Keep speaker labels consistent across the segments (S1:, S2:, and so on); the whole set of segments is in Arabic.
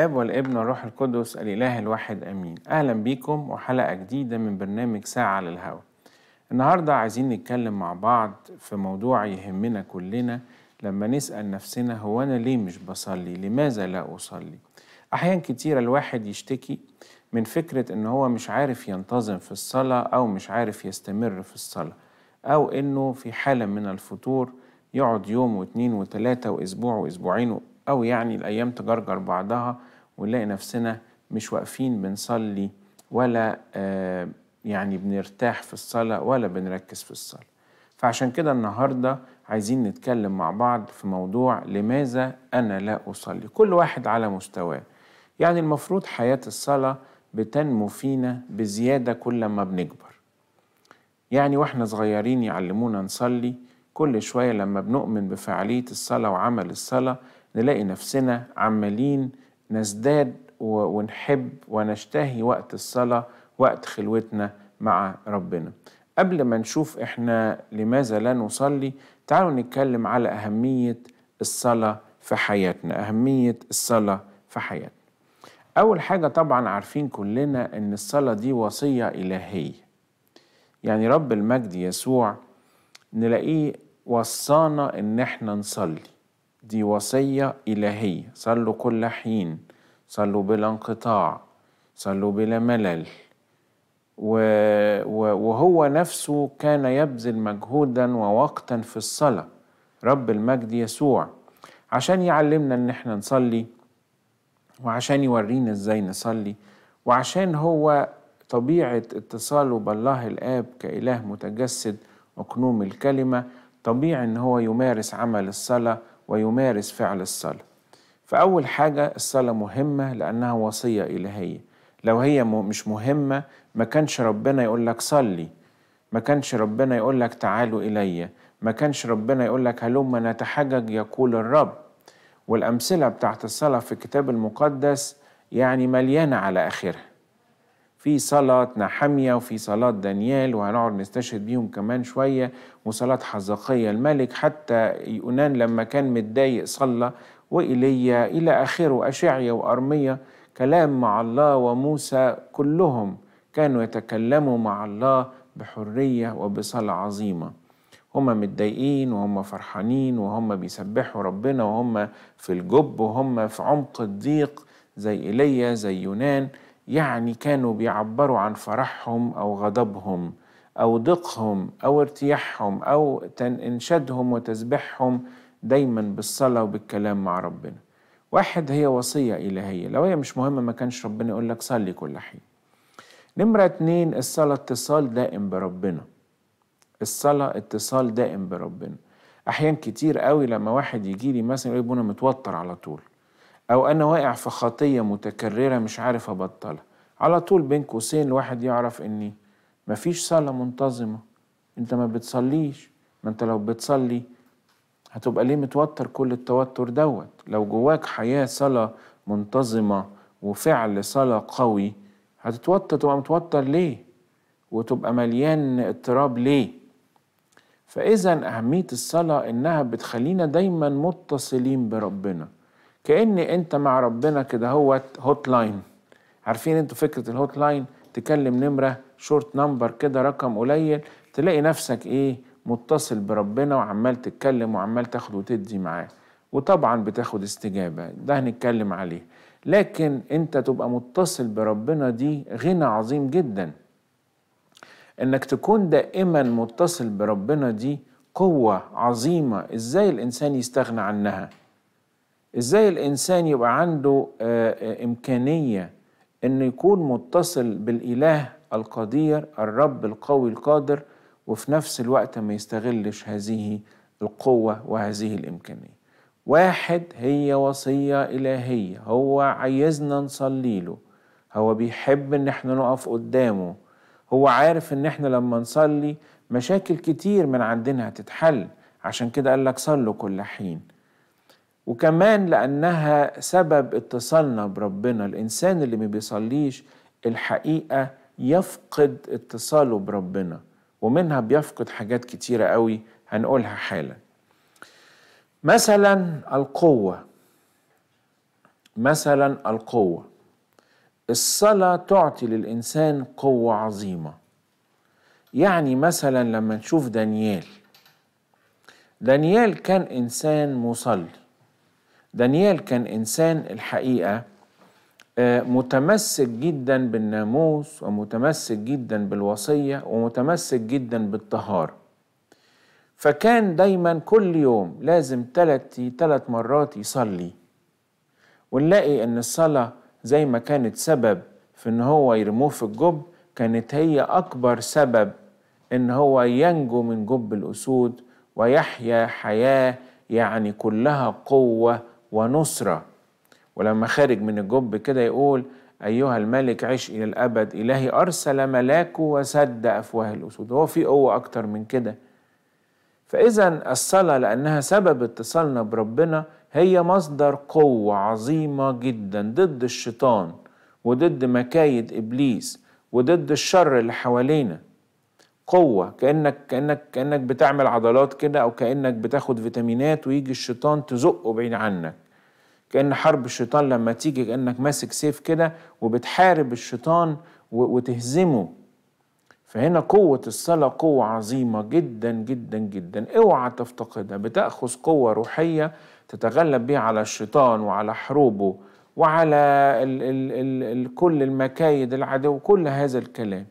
S1: الآب والابن والروح القدس الإله الواحد آمين أهلا بيكم وحلقة جديدة من برنامج ساعة على الهواء النهاردة عايزين نتكلم مع بعض في موضوع يهمنا كلنا لما نسأل نفسنا هو أنا ليه مش بصلي لماذا لا أصلي أحيان كتير الواحد يشتكي من فكرة إن هو مش عارف ينتظم في الصلاة أو مش عارف يستمر في الصلاة أو إنه في حالة من الفتور يقعد يوم واتنين وتلاتة وأسبوع وأسبوعين أو يعني الأيام تجرجر بعضها ونلاقي نفسنا مش واقفين بنصلي ولا آه، يعني بنرتاح في الصلاة ولا بنركز في الصلاة فعشان كده النهاردة عايزين نتكلم مع بعض في موضوع لماذا أنا لا أصلي كل واحد على مستواه يعني المفروض حياة الصلاة بتنمو فينا بزيادة كل ما بنكبر يعني واحنا صغيرين يعلمونا نصلي كل شوية لما بنؤمن بفعالية الصلاة وعمل الصلاة نلاقي نفسنا عمالين نزداد ونحب ونشتهي وقت الصلاة وقت خلوتنا مع ربنا قبل ما نشوف احنا لماذا لا نصلي تعالوا نتكلم على أهمية الصلاة في حياتنا أهمية الصلاة في حياتنا أول حاجة طبعا عارفين كلنا أن الصلاة دي وصية إلهية يعني رب المجد يسوع نلاقيه وصانا ان احنا نصلي دي وصية إلهية صلوا كل حين صلوا بلا انقطاع صلوا بلا ملل و... وهو نفسه كان يبذل مجهودا ووقتا في الصلاة رب المجد يسوع عشان يعلمنا ان احنا نصلي وعشان يورينا ازاي نصلي وعشان هو طبيعة اتصاله بالله الآب كإله متجسد وكنوم الكلمة طبيعي ان هو يمارس عمل الصلاة ويمارس فعل الصلاة فأول حاجة الصلاة مهمة لأنها وصية إلهية لو هي مش مهمة ما كانش ربنا يقول لك صلي ما كانش ربنا يقول لك تعالوا إلي ما كانش ربنا يقول لك هلم نتحجج يقول الرب والأمثلة بتاعت الصلاة في الكتاب المقدس يعني مليانة على آخرها في صلاة نحمية وفي صلاة دانيال وهنقعد نستشهد بيهم كمان شوية وصلاة حزقية الملك حتى يونان لما كان متضايق صلى وإيليا إلى آخره أشعية وأرمية كلام مع الله وموسى كلهم كانوا يتكلموا مع الله بحرية وبصلاة عظيمة هما متضايقين وهم فرحانين وهم بيسبحوا ربنا وهم في الجب وهم في عمق الضيق زي إيليا زي يونان يعني كانوا بيعبروا عن فرحهم أو غضبهم أو ضيقهم أو ارتياحهم أو إنشادهم وتسبيحهم دايما بالصلاة وبالكلام مع ربنا واحد هي وصية إلهية لو هي مش مهمة ما كانش ربنا يقول لك صلي كل حين نمرة اتنين الصلاة اتصال دائم بربنا الصلاة اتصال دائم بربنا أحيان كتير قوي لما واحد يجي لي مثلا يقول أنا متوتر على طول أو أنا واقع في خطية متكررة مش عارف أبطلها على طول بين قوسين الواحد يعرف إن مفيش صلاة منتظمة أنت ما بتصليش ما أنت لو بتصلي هتبقى ليه متوتر كل التوتر دوت لو جواك حياة صلاة منتظمة وفعل صلاة قوي هتتوتر تبقى متوتر ليه وتبقى مليان اضطراب ليه فإذا أهمية الصلاة إنها بتخلينا دايما متصلين بربنا كأن أنت مع ربنا كده هوت هوت لاين عارفين أنتوا فكرة الهوت لاين تكلم نمرة شورت نمبر كده رقم قليل تلاقي نفسك إيه متصل بربنا وعمال تتكلم وعمال تاخد وتدي معاه وطبعا بتاخد استجابة ده هنتكلم عليه لكن انت تبقى متصل بربنا دي غنى عظيم جدا انك تكون دائما متصل بربنا دي قوة عظيمة ازاي الانسان يستغنى عنها ازاي الانسان يبقى عنده آه، آه، امكانيه انه يكون متصل بالاله القدير الرب القوي القادر وفي نفس الوقت ما يستغلش هذه القوه وهذه الامكانيه واحد هي وصيه الهيه هو عايزنا نصلي له هو بيحب ان احنا نقف قدامه هو عارف ان احنا لما نصلي مشاكل كتير من عندنا هتتحل عشان كده قال لك صلوا كل حين وكمان لأنها سبب اتصالنا بربنا الإنسان اللي ما بيصليش الحقيقة يفقد اتصاله بربنا ومنها بيفقد حاجات كتيرة قوي هنقولها حالا مثلا القوة مثلا القوة الصلاة تعطي للإنسان قوة عظيمة يعني مثلا لما نشوف دانيال دانيال كان إنسان مصلي دانيال كان إنسان الحقيقة آه، متمسك جدا بالناموس ومتمسك جدا بالوصية ومتمسك جدا بالطهارة فكان دايما كل يوم لازم تلت تلت مرات يصلي ونلاقي ان الصلاة زي ما كانت سبب في ان هو يرموه في الجب كانت هي اكبر سبب ان هو ينجو من جب الاسود ويحيا حياة يعني كلها قوة ونصرة ولما خارج من الجب كده يقول أيها الملك عش إلى الأبد إلهي أرسل ملاكه وسد أفواه الأسود هو في قوة أكتر من كده فإذا الصلاة لأنها سبب اتصالنا بربنا هي مصدر قوة عظيمة جدا ضد الشيطان وضد مكايد إبليس وضد الشر اللي حوالينا قوة كأنك كأنك كأنك بتعمل عضلات كده أو كأنك بتاخد فيتامينات ويجي الشيطان تزقه بعيد عنك كأن حرب الشيطان لما تيجي كأنك ماسك سيف كده وبتحارب الشيطان وتهزمه فهنا قوة الصلاة قوة عظيمة جدا جدا جدا اوعى تفتقدها بتأخذ قوة روحية تتغلب بها على الشيطان وعلى حروبه وعلى ال ال ال ال كل المكايد العدو كل هذا الكلام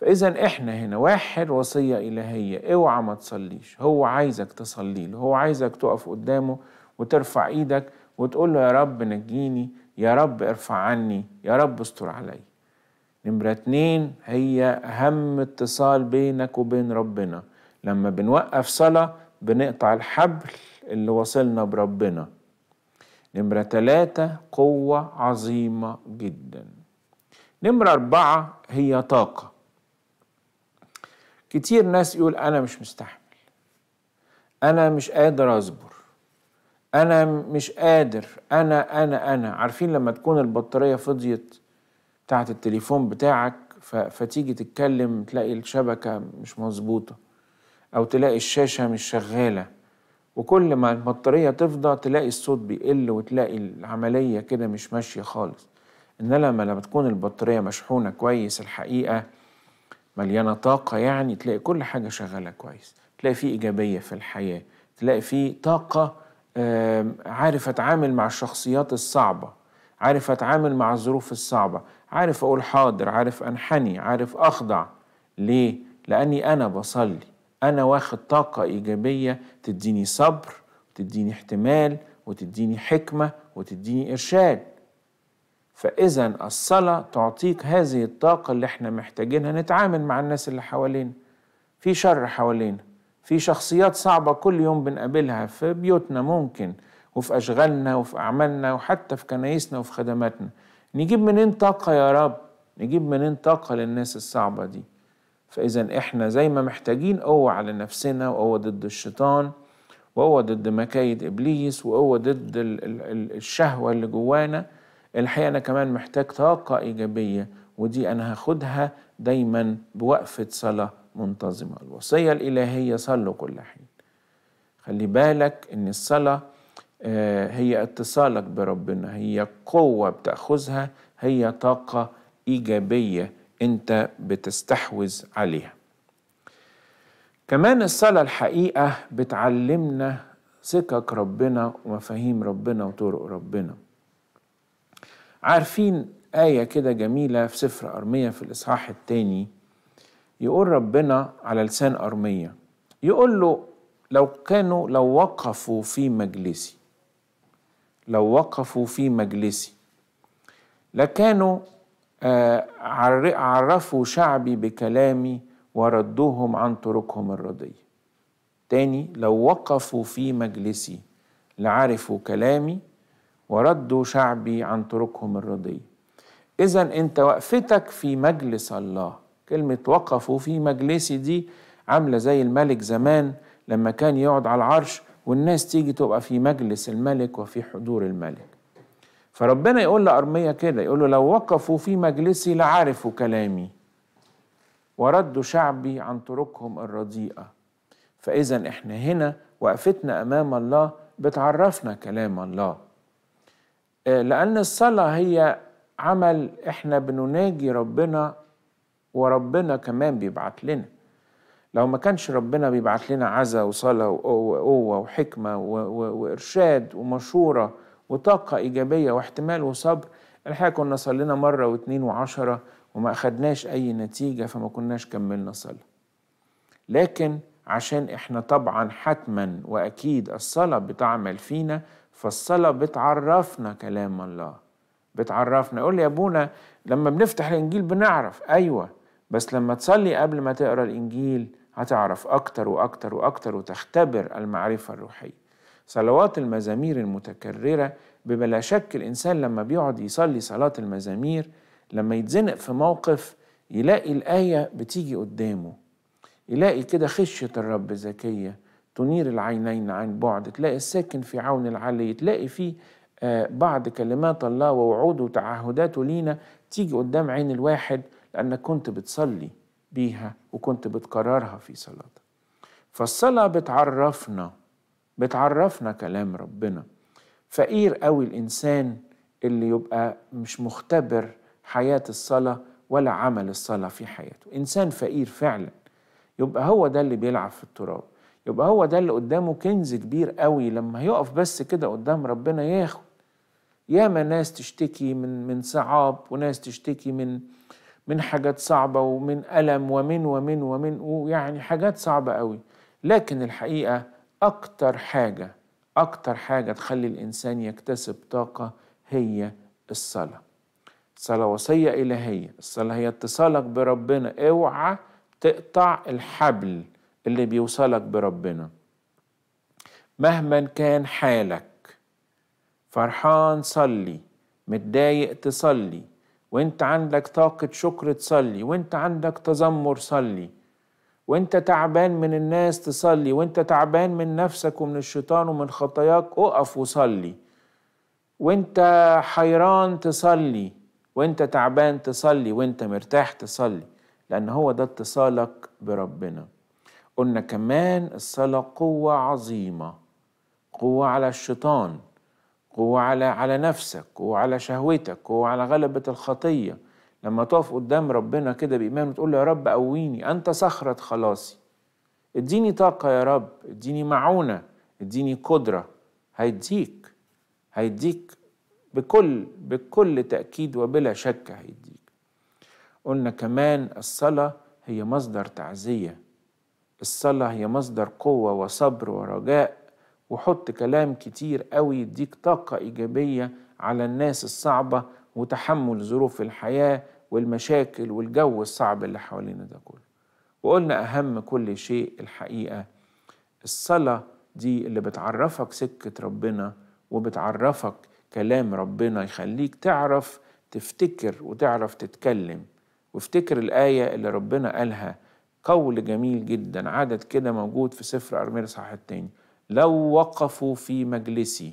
S1: فإذا إحنا هنا واحد وصية إلهية اوعى ما تصليش هو عايزك تصلي له هو عايزك تقف قدامه وترفع إيدك وتقول له يا رب نجيني يا رب ارفع عني يا رب استر علي نمرة اتنين هي أهم اتصال بينك وبين ربنا لما بنوقف صلاة بنقطع الحبل اللي وصلنا بربنا نمرة تلاتة قوة عظيمة جدا نمرة أربعة هي طاقة كتير ناس يقول أنا مش مستحمل أنا مش قادر أصبر أنا مش قادر أنا أنا أنا عارفين لما تكون البطارية فضيت بتاعت التليفون بتاعك فتيجي تتكلم تلاقي الشبكة مش مظبوطة أو تلاقي الشاشة مش شغالة وكل ما البطارية تفضى تلاقي الصوت بيقل وتلاقي العملية كده مش ماشية خالص إنما لما تكون البطارية مشحونة كويس الحقيقة مليانه طاقه يعني تلاقي كل حاجه شغاله كويس تلاقي في ايجابيه في الحياه تلاقي في طاقه عارف اتعامل مع الشخصيات الصعبه عارف اتعامل مع الظروف الصعبه عارف اقول حاضر عارف انحني عارف اخضع ليه لاني انا بصلي انا واخد طاقه ايجابيه تديني صبر وتديني احتمال وتديني حكمه وتديني ارشاد فإذا الصلاة تعطيك هذه الطاقة اللي احنا محتاجينها نتعامل مع الناس اللي حوالينا في شر حوالينا في شخصيات صعبة كل يوم بنقابلها في بيوتنا ممكن وفي أشغالنا وفي أعمالنا وحتى في كنايسنا وفي خدماتنا نجيب منين طاقة يا رب نجيب منين طاقة للناس الصعبة دي فإذا إحنا زي ما محتاجين قوة على نفسنا وقوة ضد الشيطان وقوة ضد مكايد إبليس وقوة ضد الشهوة اللي جوانا الحقيقة أنا كمان محتاج طاقة إيجابية ودي أنا هاخدها دايما بوقفة صلاة منتظمة الوصية الإلهية صلوا كل حين خلي بالك إن الصلاة آه، هي اتصالك بربنا هي قوة بتأخذها هي طاقة إيجابية أنت بتستحوذ عليها كمان الصلاة الحقيقة بتعلمنا سكك ربنا ومفاهيم ربنا وطرق ربنا عارفين آية كده جميلة في سفر أرمية في الإصحاح الثاني يقول ربنا على لسان أرمية يقول له لو كانوا لو وقفوا في مجلسي لو وقفوا في مجلسي لكانوا آه، عرفوا شعبي بكلامي وردوهم عن طرقهم الردية تاني لو وقفوا في مجلسي لعرفوا كلامي وردوا شعبي عن طرقهم الردية إذا أنت وقفتك في مجلس الله كلمة وقفوا في مجلسي دي عاملة زي الملك زمان لما كان يقعد على العرش والناس تيجي تبقى في مجلس الملك وفي حضور الملك فربنا يقول لأرمية كده يقول له لو وقفوا في مجلسي لعرفوا كلامي وردوا شعبي عن طرقهم الرديئة فإذا إحنا هنا وقفتنا أمام الله بتعرفنا كلام الله آه، لأن الصلاة هي عمل إحنا بنناجي ربنا وربنا كمان بيبعت لنا لو ما كانش ربنا بيبعت لنا عزة وصلاة وقوة وحكمة وإرشاد ومشورة وطاقة إيجابية واحتمال وصبر الحقيقة كنا صلينا مرة واتنين وعشرة وما أخدناش أي نتيجة فما كناش كملنا صلاة لكن عشان إحنا طبعا حتما وأكيد الصلاة بتعمل فينا فالصلاة بتعرفنا كلام الله بتعرفنا يقول لي يا ابونا لما بنفتح الانجيل بنعرف ايوه بس لما تصلي قبل ما تقرا الانجيل هتعرف اكتر واكتر واكتر وتختبر المعرفه الروحيه صلوات المزامير المتكرره بلا شك الانسان لما بيقعد يصلي صلاه المزامير لما يتزنق في موقف يلاقي الايه بتيجي قدامه يلاقي كده خشيه الرب زكيه تنير العينين عن بعد تلاقي الساكن في عون العلي تلاقي فيه آه، بعض كلمات الله ووعوده وتعهداته لينا تيجي قدام عين الواحد لأنك كنت بتصلي بيها وكنت بتكررها في صلاتك فالصلاة بتعرفنا بتعرفنا كلام ربنا فقير قوي الإنسان اللي يبقى مش مختبر حياة الصلاة ولا عمل الصلاة في حياته إنسان فقير فعلا يبقى هو ده اللي بيلعب في التراب يبقى هو ده اللي قدامه كنز كبير قوي لما يقف بس كده قدام ربنا ياخد ياما ناس تشتكي من من صعاب وناس تشتكي من من حاجات صعبة ومن ألم ومن ومن ومن ويعني حاجات صعبة قوي لكن الحقيقة أكتر حاجة أكتر حاجة تخلي الإنسان يكتسب طاقة هي الصلاة الصلاة وصية إلهية الصلاة هي اتصالك بربنا اوعى تقطع الحبل اللي بيوصلك بربنا مهما كان حالك فرحان صلي متضايق تصلي وانت عندك طاقة شكر تصلي وانت عندك تذمر صلي وانت تعبان من الناس تصلي وانت تعبان من نفسك ومن الشيطان ومن خطاياك اقف وصلي وانت حيران تصلي وانت تعبان تصلي وانت مرتاح تصلي لان هو ده اتصالك بربنا قلنا كمان الصلاة قوة عظيمة قوة على الشيطان قوة على على نفسك قوة على شهوتك قوة على غلبة الخطية لما تقف قدام ربنا كده بإيمان وتقول له يا رب قويني أنت صخرة خلاصي اديني طاقة يا رب اديني معونة اديني قدرة هيديك هيديك بكل بكل تأكيد وبلا شك هيديك قلنا كمان الصلاة هي مصدر تعزية الصلاة هي مصدر قوة وصبر ورجاء وحط كلام كتير قوي يديك طاقة إيجابية على الناس الصعبة وتحمل ظروف الحياة والمشاكل والجو الصعب اللي حوالينا ده كله وقلنا أهم كل شيء الحقيقة الصلاة دي اللي بتعرفك سكة ربنا وبتعرفك كلام ربنا يخليك تعرف تفتكر وتعرف تتكلم وافتكر الآية اللي ربنا قالها قول جميل جدا عدد كده موجود في سفر أرمير صحيح التاني لو وقفوا في مجلسي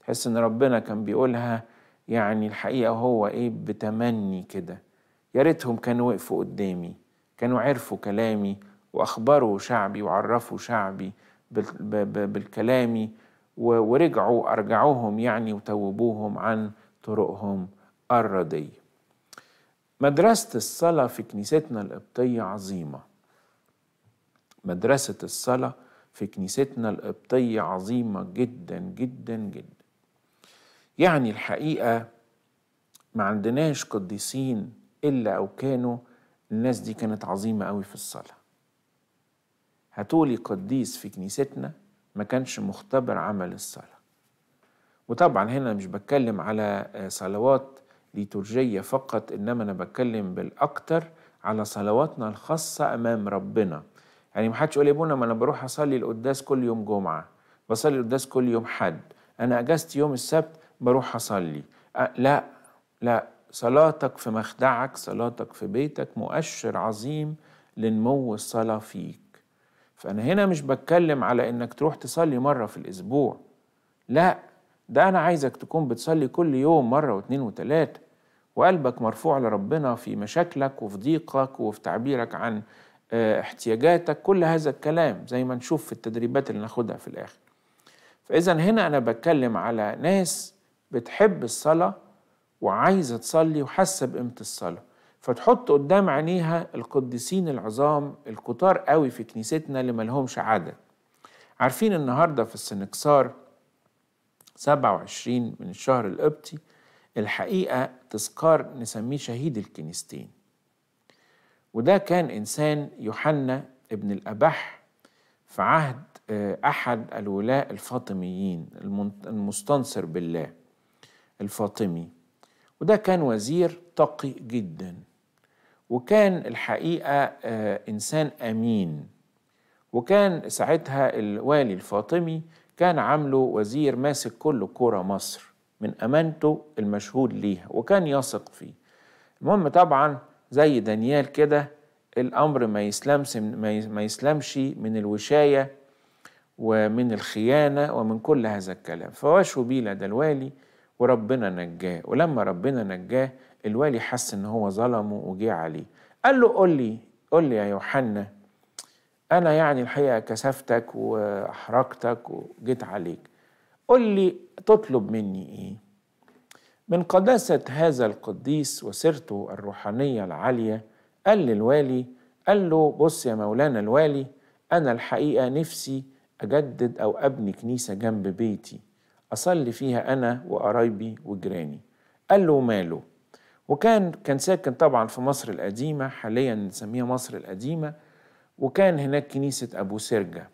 S1: تحس ان ربنا كان بيقولها يعني الحقيقة هو ايه بتمني كده يا ريتهم كانوا وقفوا قدامي كانوا عرفوا كلامي واخبروا شعبي وعرفوا شعبي بالكلام ورجعوا ارجعوهم يعني وتوبوهم عن طرقهم الرديه مدرسة الصلاة في كنيستنا القبطية عظيمة مدرسة الصلاة في كنيستنا القبطية عظيمة جدا جدا جدا يعني الحقيقة ما عندناش قديسين إلا أو كانوا الناس دي كانت عظيمة قوي في الصلاة هتولي قديس في كنيستنا ما كانش مختبر عمل الصلاة وطبعا هنا مش بتكلم على آه، صلوات ليتورجية فقط إنما أنا بتكلم بالأكتر على صلواتنا الخاصة أمام ربنا يعني ما حدش يقول يا ابونا ما انا بروح اصلي القداس كل يوم جمعه بصلي القداس كل يوم حد انا اجازتي يوم السبت بروح اصلي لا لا صلاتك في مخدعك صلاتك في بيتك مؤشر عظيم لنمو الصلاه فيك فانا هنا مش بتكلم على انك تروح تصلي مره في الاسبوع لا ده انا عايزك تكون بتصلي كل يوم مره واتنين وتلاته وقلبك مرفوع لربنا في مشاكلك وفي ضيقك وفي تعبيرك عن آه، احتياجاتك كل هذا الكلام زي ما نشوف في التدريبات اللي ناخدها في الآخر فإذا هنا أنا بتكلم على ناس بتحب الصلاة وعايزة تصلي وحاسة بقيمة الصلاة فتحط قدام عينيها القديسين العظام الكتار قوي في كنيستنا اللي ملهمش عدد عارفين النهاردة في السنكسار 27 من الشهر القبطي الحقيقة تذكار نسميه شهيد الكنيستين وده كان إنسان يوحنا ابن الأبح في عهد آه، أحد الولاء الفاطميين المستنصر بالله الفاطمي وده كان وزير تقي جدا وكان الحقيقة آه، إنسان أمين وكان ساعتها الوالي الفاطمي كان عامله وزير ماسك كل كرة مصر من أمانته المشهود ليها وكان يثق فيه المهم طبعا زي دانيال كده الأمر ما يسلمش ما يسلمش من الوشاية ومن الخيانة ومن كل هذا الكلام فواشوا بيه لدى الوالي وربنا نجاه ولما ربنا نجاه الوالي حس إن هو ظلمه وجه عليه قال له قول لي قول لي يا يوحنا أنا يعني الحقيقة كسفتك وأحرجتك وجيت عليك قول لي تطلب مني إيه من قداسة هذا القديس وسيرته الروحانية العالية قال للوالي قال له بص يا مولانا الوالي أنا الحقيقة نفسي أجدد أو أبني كنيسة جنب بيتي أصلي فيها أنا وقرايبي وجيراني قال له ماله وكان كان ساكن طبعا في مصر القديمة حاليا نسميها مصر القديمة وكان هناك كنيسة أبو سرجة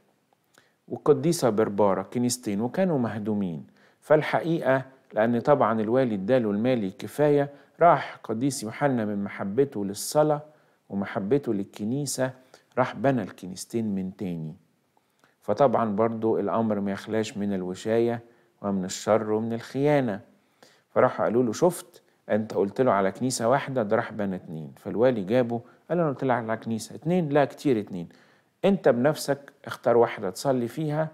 S1: والقديسة بربارة كنيستين وكانوا مهدومين فالحقيقة لأن طبعا الوالد اداله المال كفاية راح قديس يوحنا من محبته للصلاة ومحبته للكنيسة راح بنى الكنيستين من تاني فطبعا برضو الأمر ما يخلاش من الوشاية ومن الشر ومن الخيانة فراحوا قالوا له شفت أنت قلت له على كنيسة واحدة ده راح بنى اتنين فالوالي جابه قال أنا قلت له على كنيسة اتنين لا كتير اتنين أنت بنفسك اختار واحدة تصلي فيها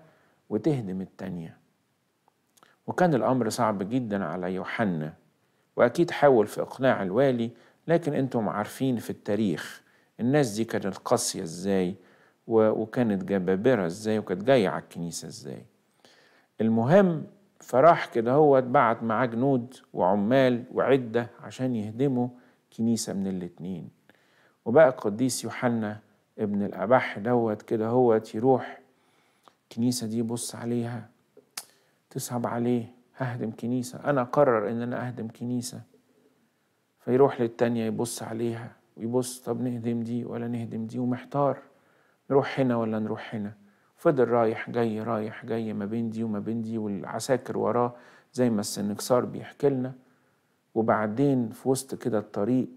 S1: وتهدم التانية وكان الأمر صعب جدا على يوحنا وأكيد حاول في إقناع الوالي لكن أنتم عارفين في التاريخ الناس دي كانت قاسية إزاي وكانت جبابرة إزاي وكانت جاية على الكنيسة إزاي المهم فراح كده هو بعت معاه جنود وعمال وعدة عشان يهدموا كنيسة من الاتنين وبقى القديس يوحنا ابن الأباح دوت كده هوت يروح الكنيسة دي يبص عليها تصعب عليه ههدم كنيسة أنا أقرر إن أنا أهدم كنيسة فيروح للتانية يبص عليها ويبص طب نهدم دي ولا نهدم دي ومحتار نروح هنا ولا نروح هنا فضل رايح جاي رايح جاي ما بين دي وما بين دي والعساكر وراه زي ما السنكسار بيحكي لنا وبعدين في وسط كده الطريق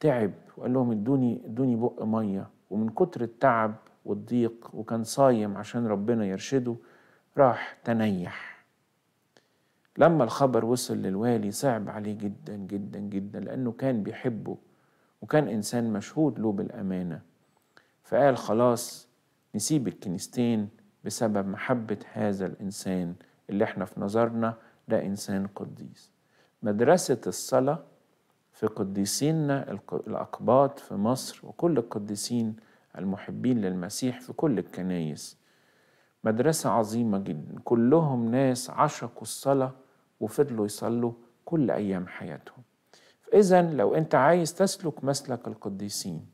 S1: تعب وقال لهم ادوني ادوني بق ميه ومن كتر التعب والضيق وكان صايم عشان ربنا يرشده راح تنيح لما الخبر وصل للوالي صعب عليه جدا جدا جدا لأنه كان بيحبه وكان إنسان مشهود له بالأمانة فقال خلاص نسيب الكنيستين بسبب محبة هذا الإنسان اللي احنا في نظرنا ده إنسان قديس مدرسة الصلاة في قديسينا الأقباط في مصر وكل القديسين المحبين للمسيح في كل الكنايس مدرسة عظيمة جدا كلهم ناس عشقوا الصلاة وفضلوا يصلوا كل أيام حياتهم فإذا لو أنت عايز تسلك مسلك القديسين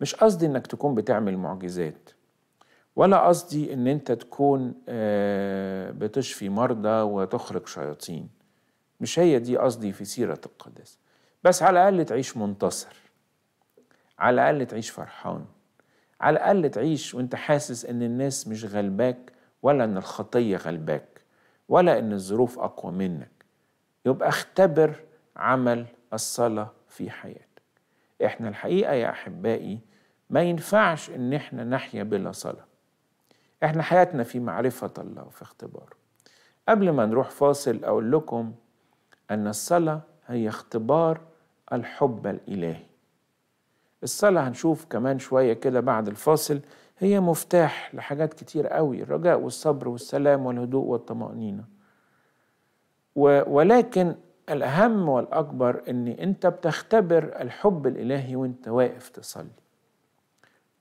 S1: مش قصدي أنك تكون بتعمل معجزات ولا قصدي أن أنت تكون آه، بتشفي مرضى وتخرج شياطين مش هي دي قصدي في سيرة القداس بس على الأقل تعيش منتصر على الأقل تعيش فرحان على الأقل تعيش وانت حاسس ان الناس مش غلباك ولا ان الخطية غلباك ولا ان الظروف اقوى منك يبقى اختبر عمل الصلاه في حياتك احنا الحقيقه يا احبائي ما ينفعش ان احنا نحيا بلا صلاه احنا حياتنا في معرفه الله وفي اختباره قبل ما نروح فاصل اقول لكم ان الصلاه هي اختبار الحب الالهي الصلاه هنشوف كمان شويه كده بعد الفاصل هي مفتاح لحاجات كتير قوي الرجاء والصبر والسلام والهدوء والطمأنينة ولكن الأهم والأكبر أن أنت بتختبر الحب الإلهي وأنت واقف تصلي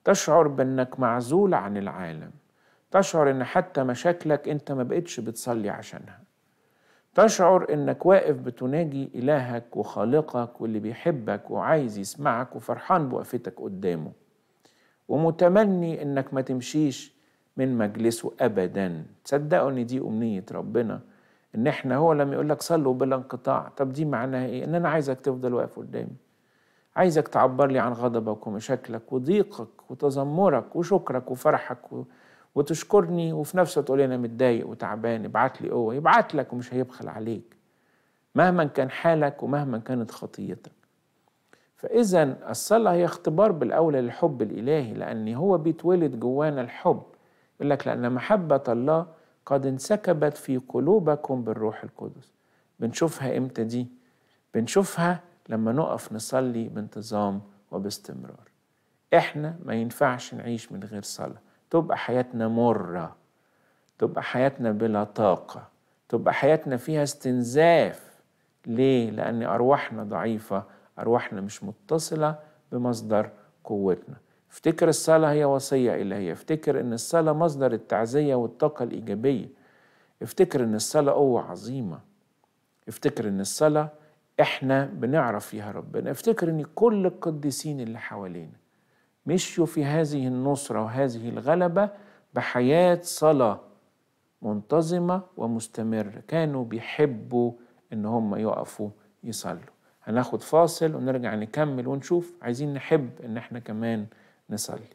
S1: تشعر بأنك معزول عن العالم تشعر أن حتى مشاكلك أنت ما بقتش بتصلي عشانها تشعر أنك واقف بتناجي إلهك وخالقك واللي بيحبك وعايز يسمعك وفرحان بوقفتك قدامه ومتمني انك ما تمشيش من مجلسه ابدا تصدقوا ان دي امنيه ربنا ان احنا هو لما يقول لك صلوا بلا انقطاع طب دي معناها ايه ان انا عايزك تفضل واقف قدامي عايزك تعبر لي عن غضبك ومشاكلك وضيقك وتذمرك وشكرك وفرحك و... وتشكرني وفي نفس الوقت تقول انا متضايق وتعبان ابعت لي قوه يبعت لك ومش هيبخل عليك مهما كان حالك ومهما كانت خطيتك فإذا الصلاة هي اختبار بالأولى للحب الإلهي لأن هو بيتولد جوانا الحب يقول لك لأن محبة الله قد انسكبت في قلوبكم بالروح القدس بنشوفها إمتى دي؟ بنشوفها لما نقف نصلي بانتظام وباستمرار إحنا ما ينفعش نعيش من غير صلاة تبقى حياتنا مرة تبقى حياتنا بلا طاقة تبقى حياتنا فيها استنزاف ليه؟ لأن أرواحنا ضعيفة أرواحنا مش متصلة بمصدر قوتنا افتكر الصلاة هي وصية إلهية افتكر إن الصلاة مصدر التعزية والطاقة الإيجابية افتكر إن الصلاة قوة عظيمة افتكر إن الصلاة إحنا بنعرف فيها ربنا افتكر إن كل القديسين اللي حوالينا مشوا في هذه النصرة وهذه الغلبة بحياة صلاة منتظمة ومستمرة كانوا بيحبوا إن هم يقفوا يصلوا هناخد فاصل ونرجع نكمل ونشوف عايزين نحب ان احنا كمان نصلي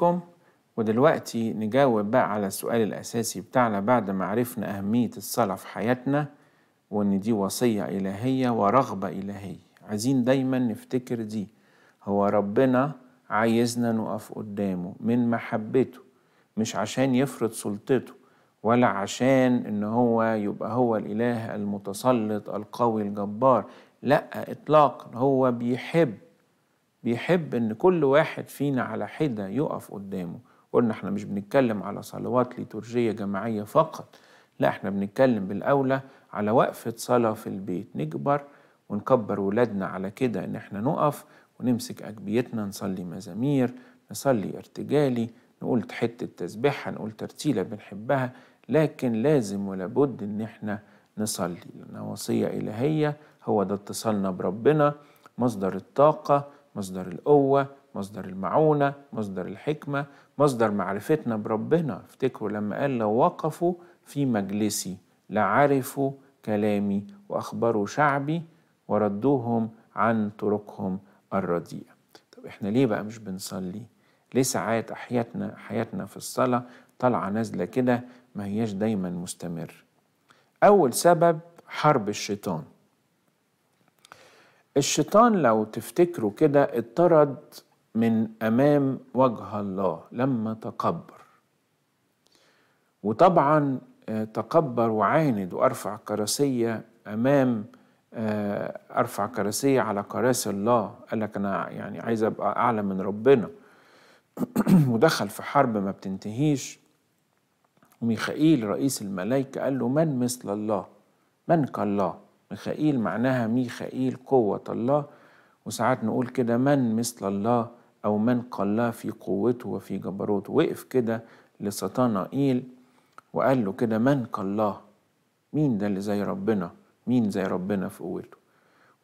S1: بيكم ودلوقتي نجاوب بقى على السؤال الأساسي بتاعنا بعد ما عرفنا أهمية الصلاة في حياتنا وإن دي وصية إلهية ورغبة إلهية عايزين دايما نفتكر دي هو ربنا عايزنا نقف قدامه من محبته مش عشان يفرض سلطته ولا عشان ان هو يبقى هو الاله المتسلط القوي الجبار لا اطلاقا هو بيحب بيحب ان كل واحد فينا على حده يقف قدامه قلنا احنا مش بنتكلم على صلوات ليتورجية جماعية فقط لا احنا بنتكلم بالأولى على وقفة صلاة في البيت نكبر ونكبر ولادنا على كده ان احنا نقف ونمسك أجبيتنا نصلي مزامير نصلي ارتجالي نقول حتة تسبيحة نقول ترتيلة بنحبها لكن لازم ولابد ان احنا نصلي لان وصية إلهية هو ده اتصالنا بربنا مصدر الطاقة مصدر القوة مصدر المعونة مصدر الحكمة مصدر معرفتنا بربنا افتكروا لما قال لو وقفوا في مجلسي لعرفوا كلامي وأخبروا شعبي وردوهم عن طرقهم الرديئة طب احنا ليه بقى مش بنصلي ليه ساعات حياتنا حياتنا في الصلاة طالعة نازلة كده ما هياش دايما مستمر أول سبب حرب الشيطان الشيطان لو تفتكروا كده اتطرد من امام وجه الله لما تكبر وطبعا آه، تكبر وعاند وارفع كراسيه امام آه، ارفع كراسيه على كراسي الله قال لك انا يعني عايز ابقى اعلى من ربنا ودخل في حرب ما بتنتهيش وميخائيل رئيس الملائكه قال له من مثل الله من كالله ميخائيل معناها ميخائيل قوة الله وساعات نقول كده من مثل الله أو من قلاه في قوته وفي جبروته وقف كده لسطانائيل وقال له كده من قلاه مين ده اللي زي ربنا مين زي ربنا في قوته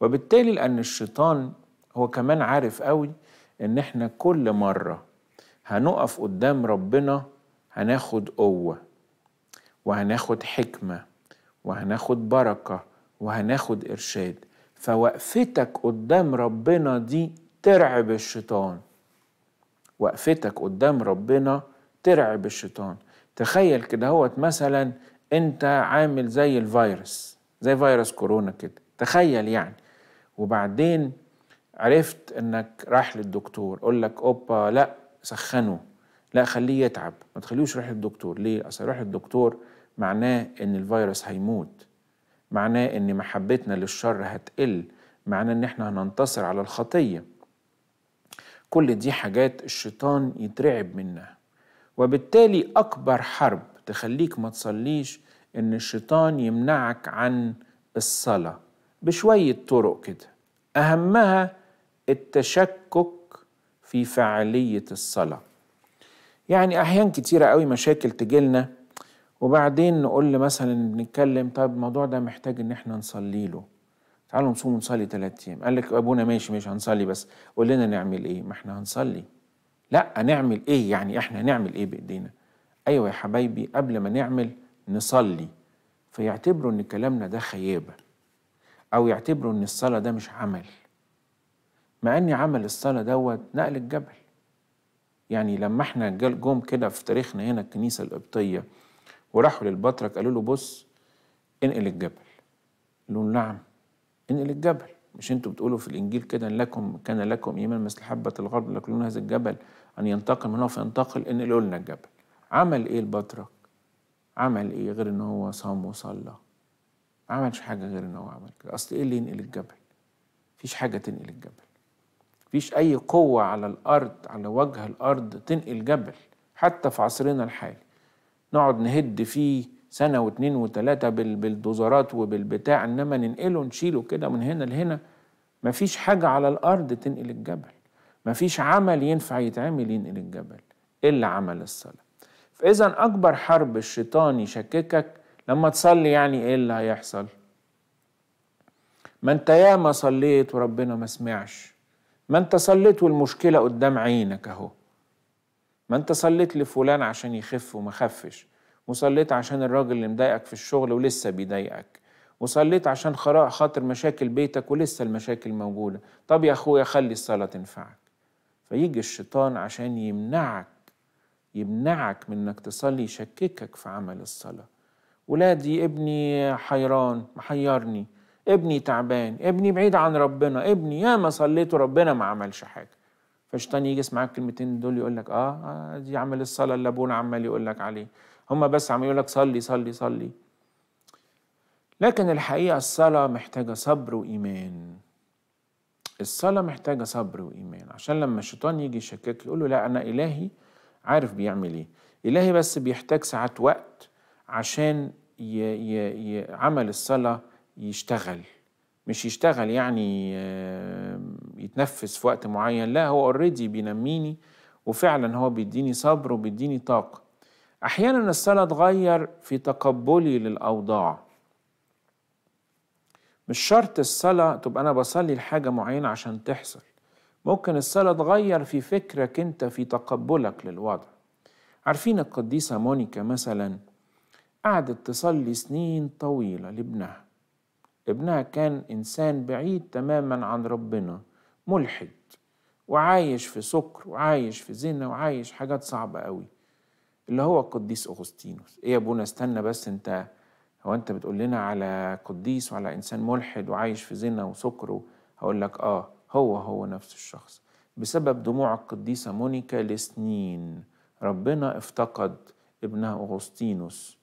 S1: وبالتالي لأن الشيطان هو كمان عارف قوي إن إحنا كل مرة هنقف قدام ربنا هناخد قوة وهناخد حكمة وهناخد بركة وهناخد إرشاد فوقفتك قدام ربنا دي ترعب الشيطان وقفتك قدام ربنا ترعب الشيطان تخيل كده هوت مثلا انت عامل زي الفيروس زي فيروس كورونا كده تخيل يعني وبعدين عرفت انك رايح للدكتور قول لك اوبا لا سخنه لا خليه يتعب ما تخليهوش يروح للدكتور ليه اصل يروح للدكتور معناه ان الفيروس هيموت معناه ان محبتنا للشر هتقل معناه ان احنا هننتصر على الخطية كل دي حاجات الشيطان يترعب منها وبالتالي اكبر حرب تخليك ما تصليش ان الشيطان يمنعك عن الصلاة بشوية طرق كده اهمها التشكك في فعالية الصلاة يعني أحيان كتيرة قوي مشاكل تجيلنا وبعدين نقول مثلا نتكلم طب الموضوع ده محتاج ان احنا نصلي له تعالوا نصوم ونصلي ثلاث ايام قال لك ابونا ماشي ماشي هنصلي بس قول لنا نعمل ايه ما احنا هنصلي لا نعمل ايه يعني احنا نعمل ايه بايدينا ايوه يا حبايبي قبل ما نعمل نصلي فيعتبروا ان كلامنا ده خيابه او يعتبروا ان الصلاه ده مش عمل مع ان عمل الصلاه دوت نقل الجبل يعني لما احنا جم كده في تاريخنا هنا الكنيسه القبطيه وراحوا للبطرك قالوا له بص انقل الجبل قالوا له نعم انقل الجبل مش انتوا بتقولوا في الانجيل كده ان لكم كان لكم ايمان مثل حبه الغرب لكلون هذا الجبل ان ينتقل منه فينتقل انقلوا لنا الجبل عمل ايه البطرك عمل ايه غير ان هو صام وصلى ما عملش حاجه غير ان هو عمل كده اصل ايه اللي ينقل الجبل مفيش حاجه تنقل الجبل فيش اي قوه على الارض على وجه الارض تنقل جبل حتى في عصرنا الحالي نقعد نهد فيه سنة واتنين وتلاتة بالدوزارات وبالبتاع إنما ننقله نشيله كده من هنا لهنا مفيش حاجة على الأرض تنقل الجبل مفيش عمل ينفع يتعمل ينقل الجبل إلا عمل الصلاة فإذا أكبر حرب الشيطان يشككك لما تصلي يعني إيه اللي هيحصل ما أنت ياما صليت وربنا ما سمعش ما أنت صليت والمشكلة قدام عينك أهو ما انت صليت لفلان عشان يخف وما خفش وصليت عشان الراجل اللي مضايقك في الشغل ولسه بيضايقك وصليت عشان خاطر مشاكل بيتك ولسه المشاكل موجودة طب يا أخويا خلي الصلاة تنفعك فيجي الشيطان عشان يمنعك يمنعك من انك تصلي يشككك في عمل الصلاة ولادي ابني حيران محيرني ابني تعبان ابني بعيد عن ربنا ابني ياما صليت وربنا ما عملش حاجة فالشيطان يجي يسمعك الكلمتين دول يقول لك اه, آه دي عمل الصلاه اللي ابونا عمال يقول لك عليه هم بس عم يقول لك صلي صلي صلي لكن الحقيقه الصلاه محتاجه صبر وايمان الصلاه محتاجه صبر وايمان عشان لما الشيطان يجي يشكك يقول له لا انا الهي عارف بيعمل ايه الهي بس بيحتاج ساعات وقت عشان ي... ي... ي... عمل الصلاه يشتغل مش يشتغل يعني آه، يتنفس في وقت معين لا هو اوريدي بينميني وفعلا هو بيديني صبر وبيديني طاقة أحيانا الصلاة تغير في تقبلي للأوضاع مش شرط الصلاة تبقى أنا بصلي لحاجة معينة عشان تحصل ممكن الصلاة تغير في فكرك أنت في تقبلك للوضع عارفين القديسة مونيكا مثلا قعدت تصلي سنين طويلة لابنها ابنها كان إنسان بعيد تماما عن ربنا ملحد وعايش في سكر وعايش في زنا وعايش حاجات صعبة قوي اللي هو القديس أغسطينوس إيه يا أبونا استنى بس أنت هو أنت بتقول لنا على قديس وعلى إنسان ملحد وعايش في زنا وسكر هقول لك آه هو هو نفس الشخص بسبب دموع القديسة مونيكا لسنين ربنا افتقد ابنها أغسطينوس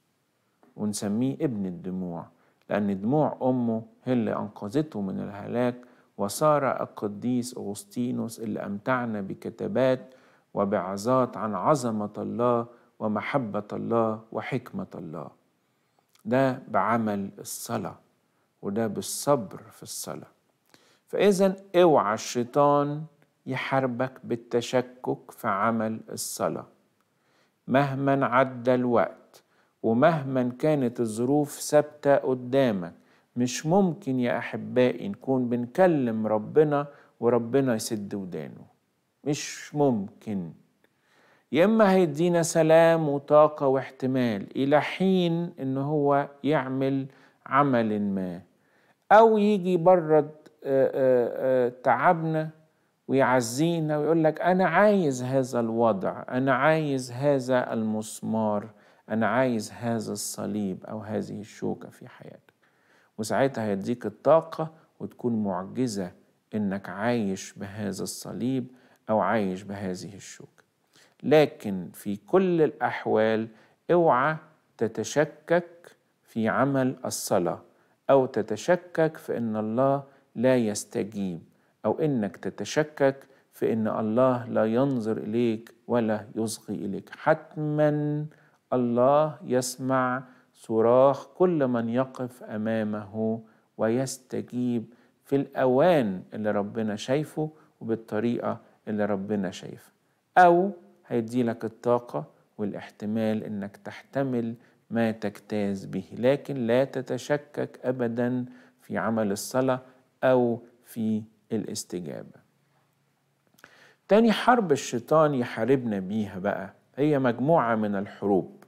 S1: ونسميه ابن الدموع لأن دموع أمه هي اللي أنقذته من الهلاك وصار القديس أغسطينوس اللي أمتعنا بكتابات وبعظات عن عظمة الله ومحبة الله وحكمة الله ده بعمل الصلاة وده بالصبر في الصلاة فإذا اوعى الشيطان يحاربك بالتشكك في عمل الصلاة مهما عدى الوقت ومهما كانت الظروف ثابتة قدامك مش ممكن يا أحبائي نكون بنكلم ربنا وربنا يسد ودانه مش ممكن يا إما هيدينا سلام وطاقة واحتمال إلى حين إن هو يعمل عمل ما أو يجي يبرد تعبنا ويعزينا ويقول لك أنا عايز هذا الوضع أنا عايز هذا المسمار أنا عايز هذا الصليب أو هذه الشوكة في حياتك وساعتها هيديك الطاقة وتكون معجزة إنك عايش بهذا الصليب أو عايش بهذه الشوكة لكن في كل الأحوال اوعى تتشكك في عمل الصلاة أو تتشكك في إن الله لا يستجيب أو إنك تتشكك في إن الله لا ينظر إليك ولا يصغي إليك حتماً الله يسمع صراخ كل من يقف امامه ويستجيب في الاوان اللي ربنا شايفه وبالطريقه اللي ربنا شايفها او هيديلك الطاقه والاحتمال انك تحتمل ما تجتاز به لكن لا تتشكك ابدا في عمل الصلاه او في الاستجابه تاني حرب الشيطان يحاربنا بيها بقى هي مجموعه من الحروب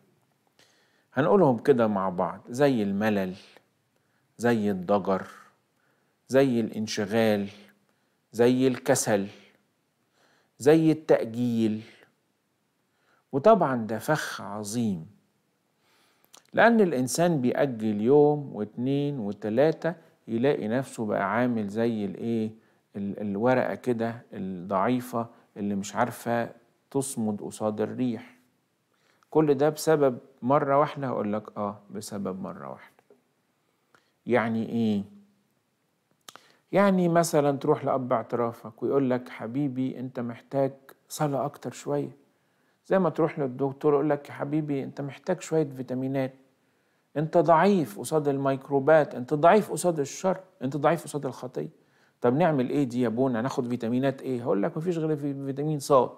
S1: هنقولهم كده مع بعض زي الملل زي الضجر زي الانشغال زي الكسل زي التأجيل وطبعا ده فخ عظيم لأن الإنسان بيأجل يوم واتنين وتلاتة يلاقي نفسه بقى عامل زي الإيه الورقة كده الضعيفة اللي مش عارفة تصمد قصاد الريح كل ده بسبب مرة واحدة هقول لك آه بسبب مرة واحدة يعني إيه؟ يعني مثلا تروح لأب اعترافك ويقول لك حبيبي أنت محتاج صلاة أكتر شوية زي ما تروح للدكتور يقول لك يا حبيبي أنت محتاج شوية فيتامينات أنت ضعيف قصاد الميكروبات أنت ضعيف قصاد الشر أنت ضعيف قصاد الخطية طب نعمل إيه دي يا بونا ناخد فيتامينات إيه؟ هقول لك مفيش غير في فيتامين صاد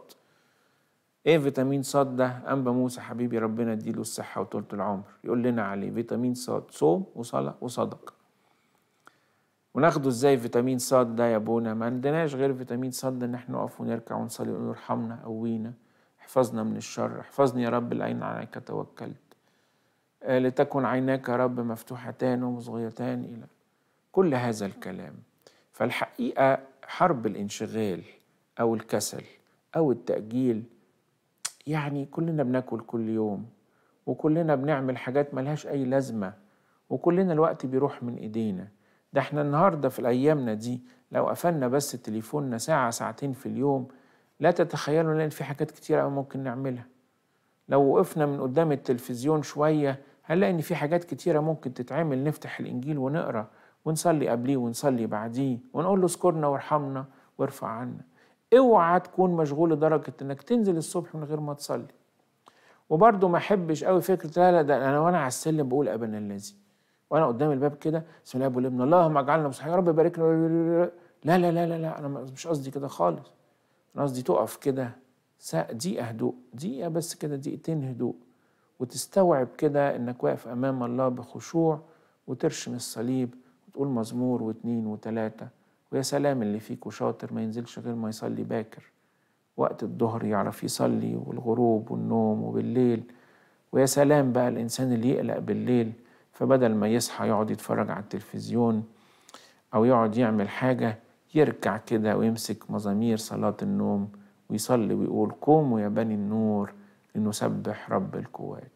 S1: ايه فيتامين ص ده انبا موسى حبيبي ربنا يديله الصحه وطولة العمر يقول لنا عليه فيتامين ص صوم وصلاه وصدقه وناخده ازاي فيتامين ص ده يا بونا ما عندناش غير فيتامين ص ان احنا نقف ونركع ونصلي ونقول ارحمنا قوينا احفظنا من الشر احفظني يا رب العين عليك توكلت آه، لتكن عيناك يا رب مفتوحتان ومصغيتان الى كل هذا الكلام فالحقيقه حرب الانشغال او الكسل او التاجيل يعني كلنا بناكل كل يوم وكلنا بنعمل حاجات ملهاش أي لازمة وكلنا الوقت بيروح من إيدينا ده احنا النهاردة في أيامنا دي لو قفلنا بس تليفوننا ساعة ساعتين في اليوم لا تتخيلوا لأن في حاجات كتير أوي ممكن نعملها لو وقفنا من قدام التلفزيون شوية هنلاقي إن في حاجات كتيرة ممكن تتعمل نفتح الإنجيل ونقرأ ونصلي قبليه ونصلي بعديه ونقول له اذكرنا وارحمنا وارفع عنا اوعى تكون مشغول لدرجه انك تنزل الصبح من غير ما تصلي وبرده ما احبش قوي فكره لا لا ده انا وانا على السلم بقول ابن الذي وانا قدام الباب كده بسم الله ابن اللهم اجعلنا مصحيين يا رب بارك لنا لا لا لا لا لا انا مش قصدي كده خالص انا قصدي تقف كده دقيقه هدوء دقيقه بس كده دقيقتين هدوء وتستوعب كده انك واقف امام الله بخشوع وترشم الصليب وتقول مزمور واثنين وثلاثة ويا سلام اللي فيكوا شاطر ما ينزلش غير ما يصلي باكر وقت الظهر يعرف يصلي والغروب والنوم وبالليل ويا سلام بقى الإنسان اللي يقلق بالليل فبدل ما يصحى يقعد يتفرج على التلفزيون أو يقعد يعمل حاجة يركع كده ويمسك مزامير صلاة النوم ويصلي ويقول قوموا يا بني النور لنسبح رب القوات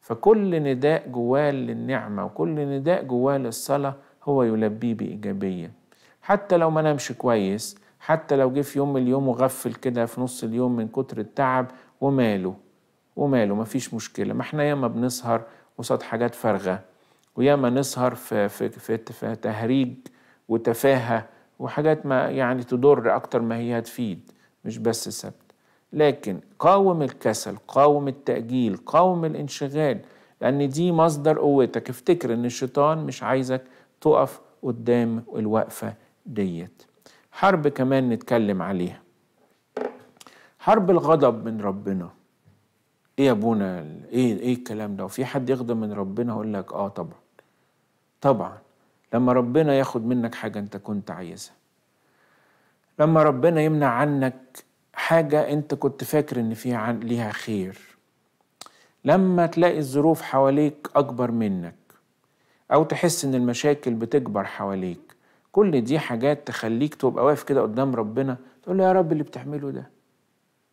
S1: فكل نداء جواه للنعمة وكل نداء جواه للصلاة هو يلبيه بإيجابية حتى لو ما نامش كويس حتى لو جه في يوم من اليوم وغفل كده في نص اليوم من كتر التعب وماله وماله مفيش مشكلة ما احنا ياما بنسهر قصاد حاجات فارغة وياما نسهر في, في, في, في تهريج وتفاهة وحاجات ما يعني تضر أكتر ما هي هتفيد مش بس سبت لكن قاوم الكسل قاوم التأجيل قاوم الانشغال لأن دي مصدر قوتك افتكر إن الشيطان مش عايزك تقف قدام الوقفة ديت حرب كمان نتكلم عليها حرب الغضب من ربنا ايه يا ابونا ايه ايه الكلام ده وفي حد يغضب من ربنا اقول لك اه طبعا طبعا لما ربنا ياخد منك حاجه انت كنت عايزها لما ربنا يمنع عنك حاجه انت كنت فاكر ان فيها ليها خير لما تلاقي الظروف حواليك اكبر منك او تحس ان المشاكل بتكبر حواليك كل دي حاجات تخليك تبقى واقف كده قدام ربنا تقول له يا رب اللي بتعمله ده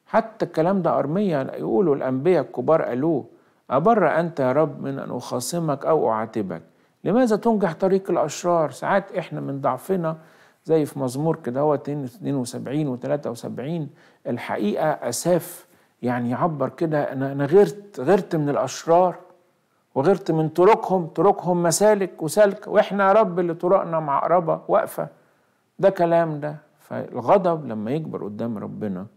S1: حتى الكلام ده أرمية يقولوا الأنبياء الكبار قالوه أبر أنت يا رب من أن أخاصمك أو أعاتبك لماذا تنجح طريق الأشرار ساعات إحنا من ضعفنا زي في مزمور كده هو 72 و 73 الحقيقة أساف يعني يعبر كده أنا غرت غرت من الأشرار وغرت من طرقهم طرقهم مسالك وسالك واحنا يا رب اللي طرقنا مع قربة واقفة ده كلام ده فالغضب لما يكبر قدام ربنا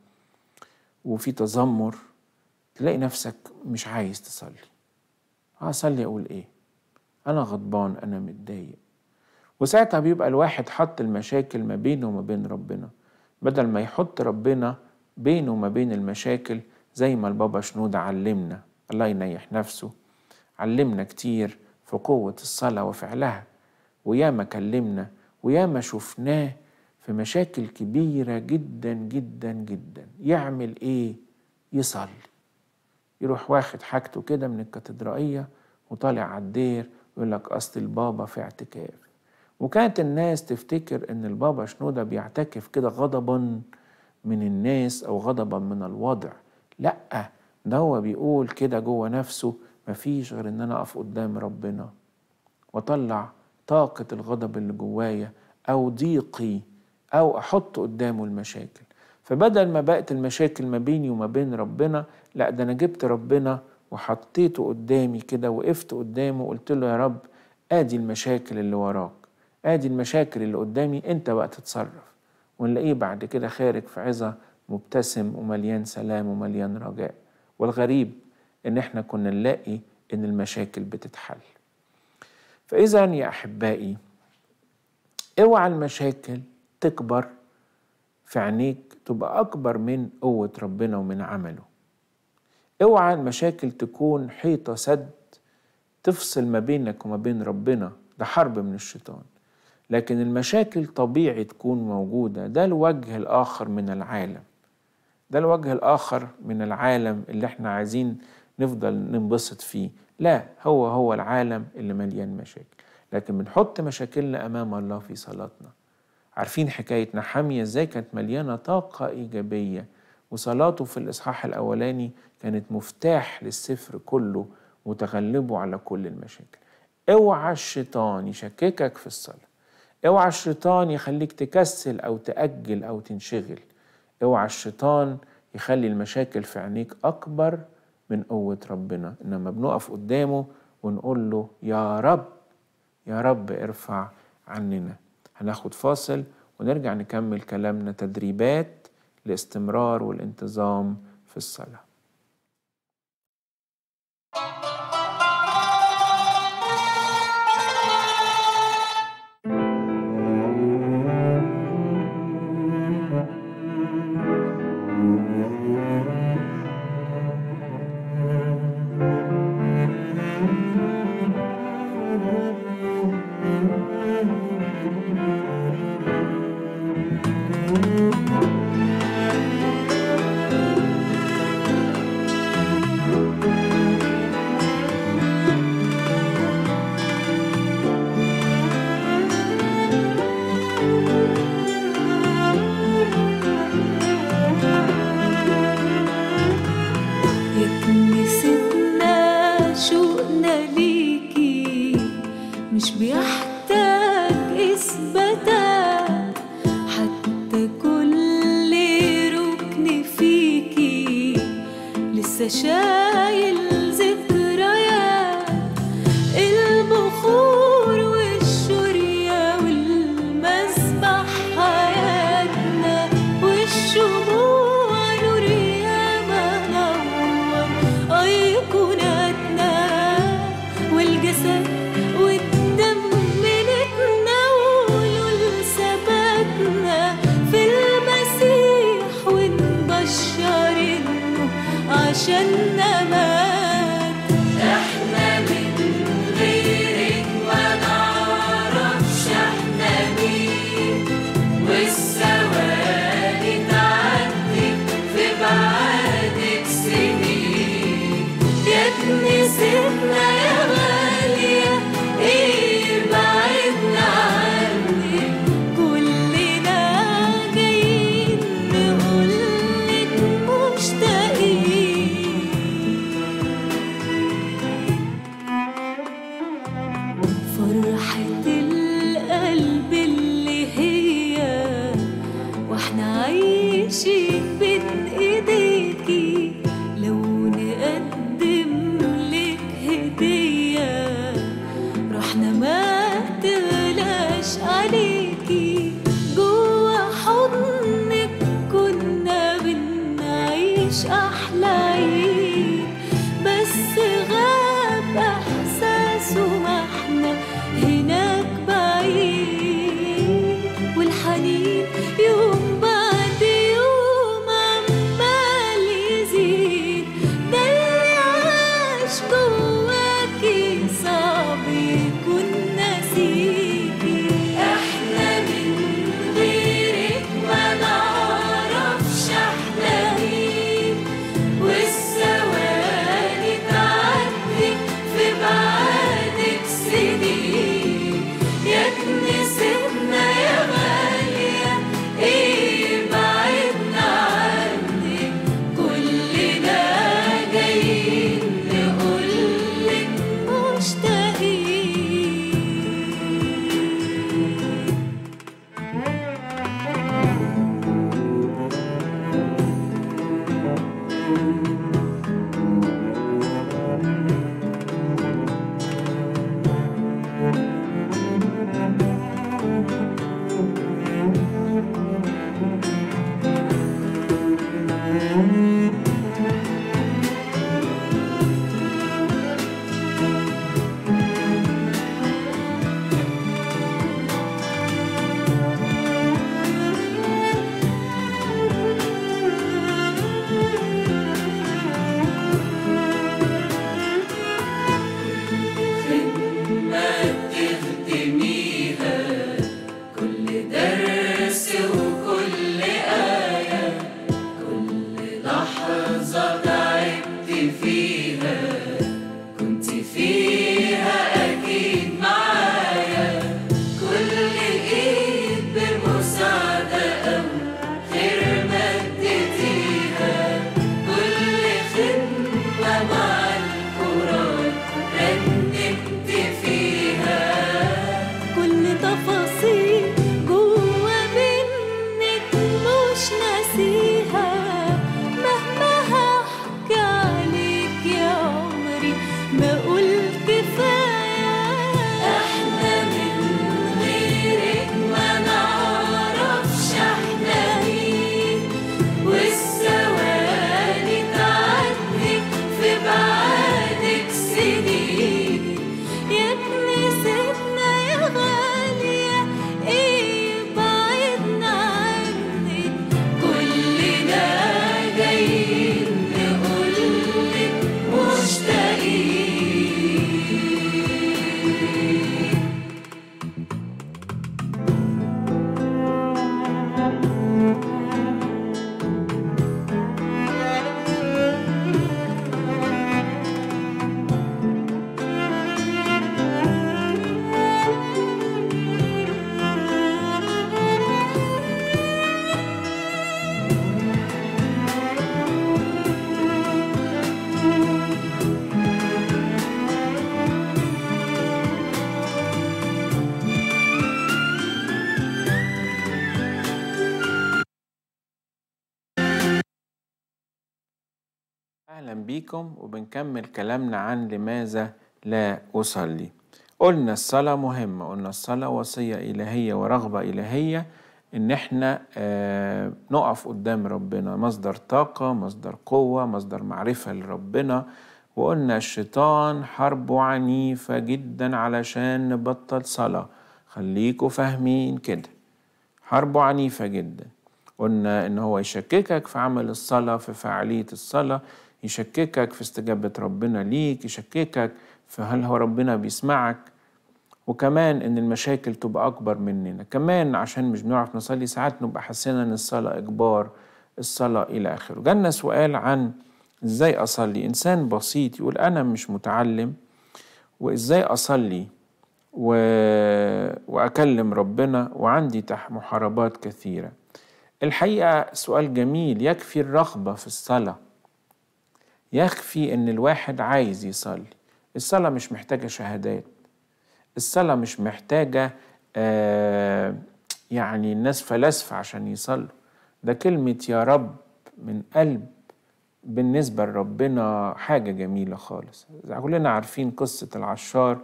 S1: وفي تذمر تلاقي نفسك مش عايز تصلي هصلي آه، اقول ايه انا غضبان انا متضايق وساعتها بيبقى الواحد حط المشاكل ما بينه وما بين ربنا بدل ما يحط ربنا بينه وما بين المشاكل زي ما البابا شنود علمنا الله ينيح نفسه علمنا كتير في قوة الصلاة وفعلها وياما كلمنا وياما شفناه في مشاكل كبيرة جدا جدا جدا يعمل ايه؟ يصلي يروح واخد حاجته كده من الكاتدرائية وطالع على الدير ويقول لك أصل البابا في اعتكاف وكانت الناس تفتكر إن البابا شنودة بيعتكف كده غضبا من الناس أو غضبا من الوضع لأ ده هو بيقول كده جوه نفسه مفيش غير ان انا اقف قدام ربنا واطلع طاقة الغضب اللي جوايا او ضيقي او احط قدامه المشاكل فبدل ما بقت المشاكل ما بيني وما بين ربنا لا ده انا جبت ربنا وحطيته قدامي كده وقفت قدامه وقلت له يا رب ادي المشاكل اللي وراك ادي المشاكل اللي قدامي انت بقى تتصرف ونلاقيه بعد كده خارج في عظة مبتسم ومليان سلام ومليان رجاء والغريب ان احنا كنا نلاقي ان المشاكل بتتحل فاذا يا احبائي اوعى المشاكل تكبر في عينيك تبقى اكبر من قوه ربنا ومن عمله اوعى المشاكل تكون حيطه سد تفصل ما بينك وما بين ربنا ده حرب من الشيطان لكن المشاكل طبيعي تكون موجوده ده الوجه الاخر من العالم ده الوجه الاخر من العالم اللي احنا عايزين نفضل ننبسط فيه لا هو هو العالم اللي مليان مشاكل لكن بنحط مشاكلنا أمام الله في صلاتنا عارفين حكاية نحامية ازاي كانت مليانة طاقة إيجابية وصلاته في الإصحاح الأولاني كانت مفتاح للسفر كله وتغلبه على كل المشاكل اوعى الشيطان يشككك في الصلاة اوعى الشيطان يخليك تكسل أو تأجل أو تنشغل اوعى الشيطان يخلي المشاكل في عينيك أكبر من قوة ربنا إنما بنقف قدامه ونقول له يا رب يا رب ارفع عننا هناخد فاصل ونرجع نكمل كلامنا تدريبات لاستمرار والانتظام في الصلاه See بيكم وبنكمل كلامنا عن لماذا لا أصلي قلنا الصلاة مهمة قلنا الصلاة وصية إلهية ورغبة إلهية إن إحنا آه، نقف قدام ربنا مصدر طاقة مصدر قوة مصدر معرفة لربنا وقلنا الشيطان حربه عنيفة جدا علشان نبطل صلاة خليكوا فاهمين كده حربه عنيفة جدا قلنا إن هو يشككك في عمل الصلاة في فعالية الصلاة يشككك في استجابة ربنا ليك يشككك في هل هو ربنا بيسمعك وكمان ان المشاكل تبقى اكبر مننا كمان عشان مش بنعرف نصلي ساعات نبقى حسينا ان الصلاة اجبار الصلاة الى اخره جالنا سؤال عن ازاي اصلي انسان بسيط يقول انا مش متعلم وازاي اصلي و... واكلم ربنا وعندي محاربات كثيره الحقيقه سؤال جميل يكفي الرغبه في الصلاه يخفي ان الواحد عايز يصلي الصلاة مش محتاجة شهادات الصلاة مش محتاجة آه، يعني الناس فلاسفة عشان يصلوا ده كلمة يا رب من قلب بالنسبة لربنا حاجة جميلة خالص كلنا عارفين قصة العشار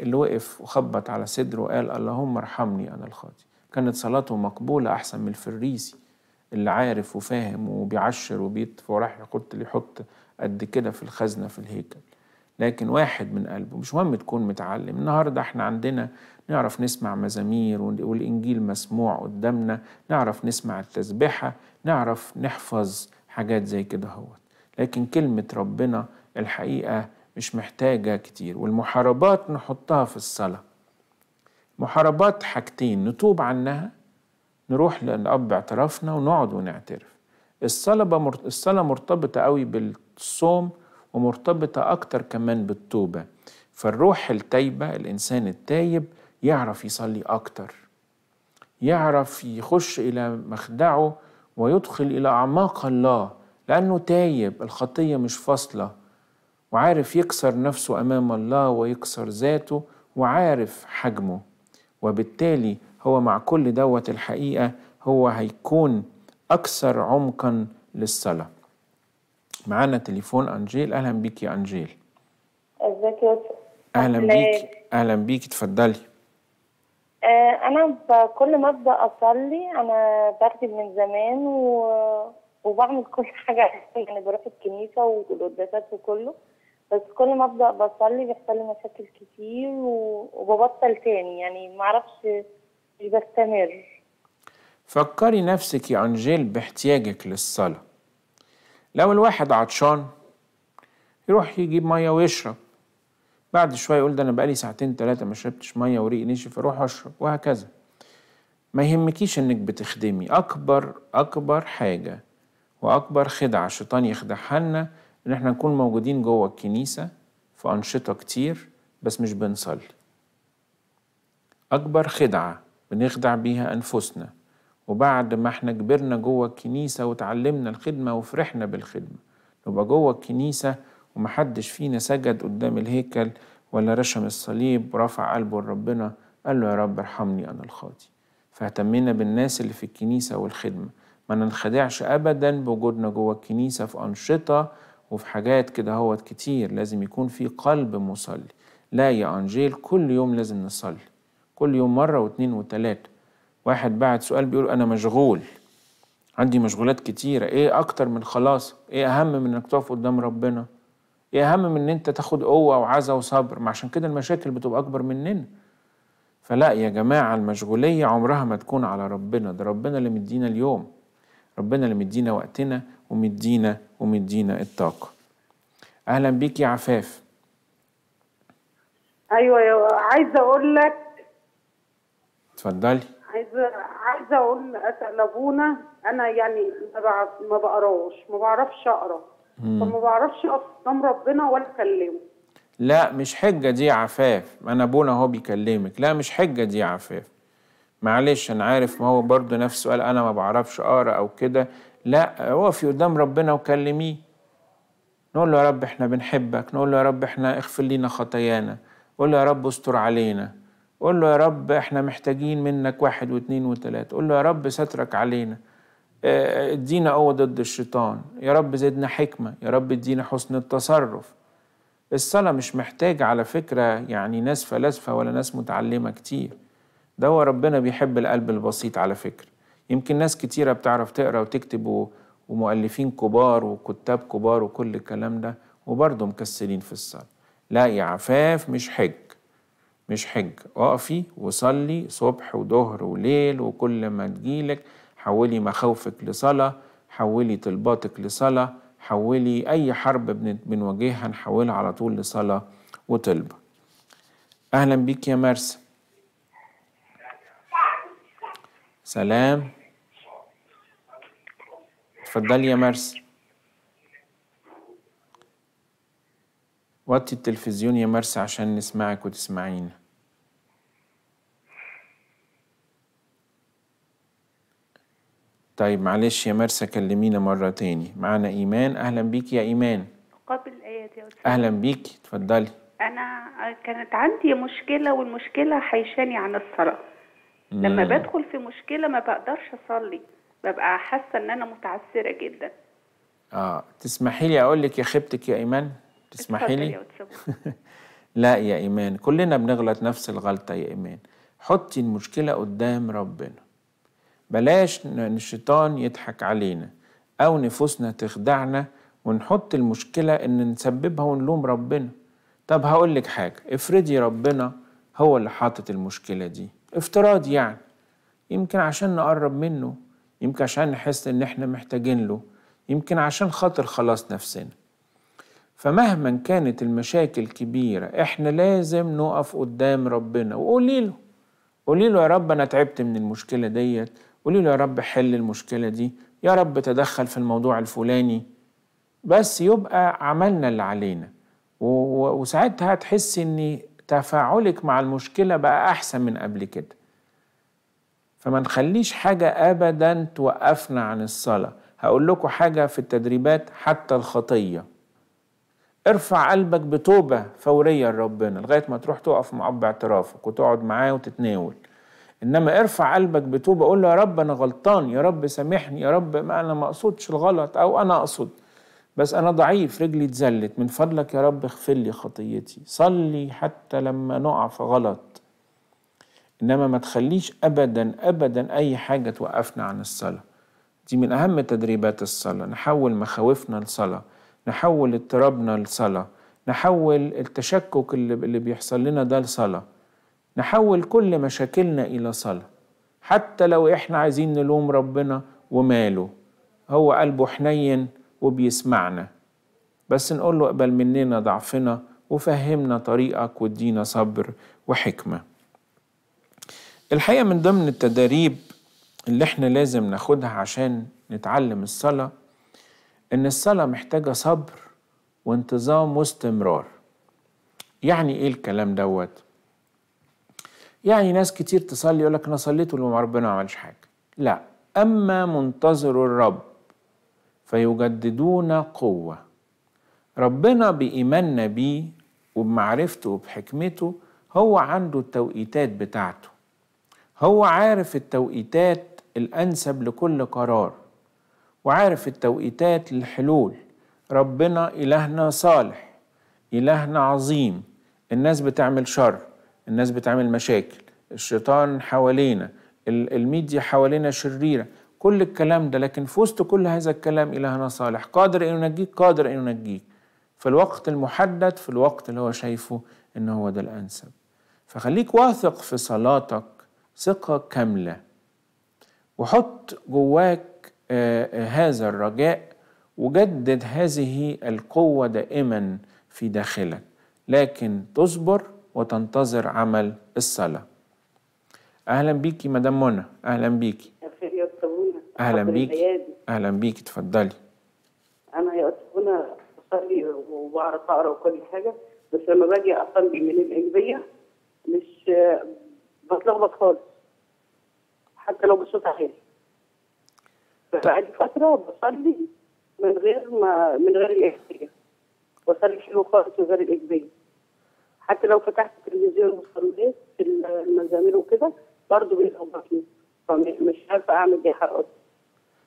S1: اللي وقف وخبط على صدره وقال اللهم ارحمني أنا الخاطي كانت صلاته مقبولة أحسن من الفريسي اللي عارف وفاهم وبيعشر وبيدفع وراح يحط يحط قد كده في الخزنة في الهيكل لكن واحد من قلبه مش مهم تكون متعلم النهاردة احنا عندنا نعرف نسمع مزامير والإنجيل مسموع قدامنا نعرف نسمع التسبحة نعرف نحفظ حاجات زي كده هوت لكن كلمة ربنا الحقيقة مش محتاجة كتير والمحاربات نحطها في الصلاة محاربات حاجتين نتوب عنها نروح للأب اعترفنا ونقعد ونعترف الصلاة مرتبطة قوي بالصوم ومرتبطة أكتر كمان بالتوبة فالروح التايبة الإنسان التايب يعرف يصلي أكتر يعرف يخش إلى مخدعه ويدخل إلى أعماق الله لأنه تايب الخطية مش فاصلة وعارف يكسر نفسه أمام الله ويكسر ذاته وعارف حجمه وبالتالي هو مع كل دوت الحقيقة هو هيكون أكثر عمقا للصلاة معانا تليفون أنجيل أهلا بيك يا أنجيل ازيك يا أهلا بيك إيه؟ أهلا بيك اتفضلي
S2: آه، أنا كل ما أبدأ أصلي أنا بخدم من زمان و... وبعمل كل حاجة يعني بروح الكنيسة والقداسات وكله بس كل ما أبدأ بصلي بيحصل لي مشاكل كتير و... وببطل تاني يعني معرفش مش بستمر
S1: فكري نفسك يا أنجيل باحتياجك للصلاة لو الواحد عطشان يروح يجيب مية ويشرب بعد شوية يقول ده أنا بقالي ساعتين تلاتة ما شربتش مية وريقي نشف فروح أشرب وهكذا ما يهمكيش إنك بتخدمي أكبر أكبر حاجة وأكبر خدعة الشيطان يخدعها لنا إن إحنا نكون موجودين جوه الكنيسة في أنشطة كتير بس مش بنصلي أكبر خدعة بنخدع بيها أنفسنا وبعد ما احنا كبرنا جوه الكنيسة وتعلمنا الخدمة وفرحنا بالخدمة نبقى جوه الكنيسة ومحدش فينا سجد قدام الهيكل ولا رشم الصليب ورفع قلبه لربنا قال له يا رب ارحمني أنا الخاطي فاهتمينا بالناس اللي في الكنيسة والخدمة ما ننخدعش أبدا بوجودنا جوه الكنيسة في أنشطة وفي حاجات كده هوت كتير لازم يكون في قلب مصلي لا يا أنجيل كل يوم لازم نصلي كل يوم مرة واتنين وتلاتة واحد بعت سؤال بيقول أنا مشغول عندي مشغولات كتيرة إيه أكتر من خلاص إيه أهم من إنك تقف قدام ربنا إيه أهم من إن أنت تاخد قوة وعزة وصبر ما عشان كده المشاكل بتبقى أكبر مننا فلا يا جماعة المشغولية عمرها ما تكون على ربنا ده ربنا اللي مدينا اليوم ربنا اللي مدينا وقتنا ومدينا ومدينا الطاقة أهلا بيك يا عفاف
S2: أيوة عايزة أقول لك اتفضلي عايزه عايزه اقول اسال ابونا انا يعني ما بقراش ما بعرفش اقرا فما بعرفش اقسم ربنا ولا اكلمه
S1: لا مش حجه دي عفاف انا ابونا هو بيكلمك لا مش حجه دي عفاف معلش انا عارف ما هو برضو نفس سؤال انا ما بعرفش اقرا او كده لا اقفي قدام ربنا وكلميه نقول له يا رب احنا بنحبك نقول له يا رب احنا اغفر لنا خطايانا قول له يا رب استر علينا قول له يا رب احنا محتاجين منك واحد واثنين وثلاثة قول له يا رب سترك علينا آه، ادينا قوة ضد الشيطان يا رب زدنا حكمة يا رب ادينا حسن التصرف الصلاة مش محتاجة على فكرة يعني ناس فلاسفة ولا ناس متعلمة كتير ده هو ربنا بيحب القلب البسيط على فكرة يمكن ناس كتيرة بتعرف تقرأ وتكتب ومؤلفين كبار وكتاب كبار وكل الكلام ده وبرضه مكسلين في الصلاة لا يا عفاف مش حج مش حج اقفي وصلي صبح وظهر وليل وكل ما تجيلك حولي مخاوفك لصلاة حولي طلباتك لصلاة حولي أي حرب بنواجهها نحولها على طول لصلاة وطلبة أهلا بيك يا مرسى سلام اتفضلي يا مرسى وطي التلفزيون يا مرسى عشان نسمعك وتسمعينا طيب معلش يا مرسى كلمينا مرة تاني معانا إيمان أهلا بيك يا إيمان
S2: قبل آيات يا أهلا
S1: بيك اتفضلي
S2: أنا كانت عندي مشكلة والمشكلة حيشاني عن الصلاة لما بدخل في مشكلة ما بقدرش أصلي ببقى حاسة إن أنا متعثرة جدا
S1: آه تسمحي لي أقول لك يا خيبتك يا إيمان تسمحي لي؟ لا يا إيمان كلنا بنغلط نفس الغلطة يا إيمان حطي المشكلة قدام ربنا بلاش الشيطان يضحك علينا أو نفوسنا تخدعنا ونحط المشكلة إن نسببها ونلوم ربنا طب هقولك حاجة افرضي ربنا هو اللي حاطط المشكلة دي افتراض يعني يمكن عشان نقرب منه يمكن عشان نحس إن إحنا محتاجين له يمكن عشان خاطر خلاص نفسنا فمهما كانت المشاكل كبيرة احنا لازم نقف قدام ربنا وقولي له قولي له يا رب انا تعبت من المشكلة ديت قولي له يا رب حل المشكلة دي يا رب تدخل في الموضوع الفلاني بس يبقى عملنا اللي علينا وساعتها هتحس ان تفاعلك مع المشكلة بقى احسن من قبل كده فما نخليش حاجة ابدا توقفنا عن الصلاة هقول لكم حاجة في التدريبات حتى الخطية ارفع قلبك بتوبة فورية لربنا لغاية ما تروح تقف مع أب اعترافك وتقعد معاه وتتناول انما ارفع قلبك بتوبة قول له يا رب انا غلطان يا رب سامحني يا رب ما انا ما اقصدش الغلط او انا اقصد بس انا ضعيف رجلي اتذلت من فضلك يا رب اغفر لي خطيتي صلي حتى لما نقع في غلط انما ما تخليش ابدا ابدا اي حاجة توقفنا عن الصلاة دي من اهم تدريبات الصلاة نحول مخاوفنا لصلاه نحول اضطرابنا لصلاة نحول التشكك اللي, بيحصل لنا ده لصلاة نحول كل مشاكلنا إلى صلاة حتى لو إحنا عايزين نلوم ربنا وماله هو قلبه حنين وبيسمعنا بس نقول له اقبل مننا ضعفنا وفهمنا طريقك وادينا صبر وحكمة الحقيقة من ضمن التداريب اللي احنا لازم ناخدها عشان نتعلم الصلاة إن الصلاة محتاجة صبر وانتظام واستمرار يعني إيه الكلام دوت؟ يعني ناس كتير تصلي يقول لك أنا صليت ولما ربنا ما عملش حاجة لا أما منتظر الرب فيجددون قوة ربنا بإيماننا بيه وبمعرفته وبحكمته هو عنده التوقيتات بتاعته هو عارف التوقيتات الأنسب لكل قرار وعارف التوقيتات للحلول ربنا إلهنا صالح إلهنا عظيم الناس بتعمل شر الناس بتعمل مشاكل الشيطان حوالينا الميديا حوالينا شريرة كل الكلام ده لكن في وسط كل هذا الكلام إلهنا صالح قادر أن ينجيك قادر أن ينجيك في الوقت المحدد في الوقت اللي هو شايفه أن هو ده الأنسب فخليك واثق في صلاتك ثقة كاملة وحط جواك آه، آه، هذا الرجاء وجدد هذه القوة دائما في داخلك لكن تصبر وتنتظر عمل الصلاة أهلا بيكي مدام منى أهلا بيكي
S2: أهلا بيكي
S1: أهلا بيكي تفضلي
S2: أنا يا أستاذ بصلي وبعرف أقرأ وكل حاجة بس لما باجي أصلي من القلبية مش آه، بتلخبط خالص حتى لو بصوت عالي بعد فتره بصلي من غير ما من غير الاجبيه بصلي حلو خالص من غير الاجبيه حتى لو فتحت التلفزيون وصليت في المزامير وكده برضه بيخبطني فمش عارفه اعمل ايه حقيقي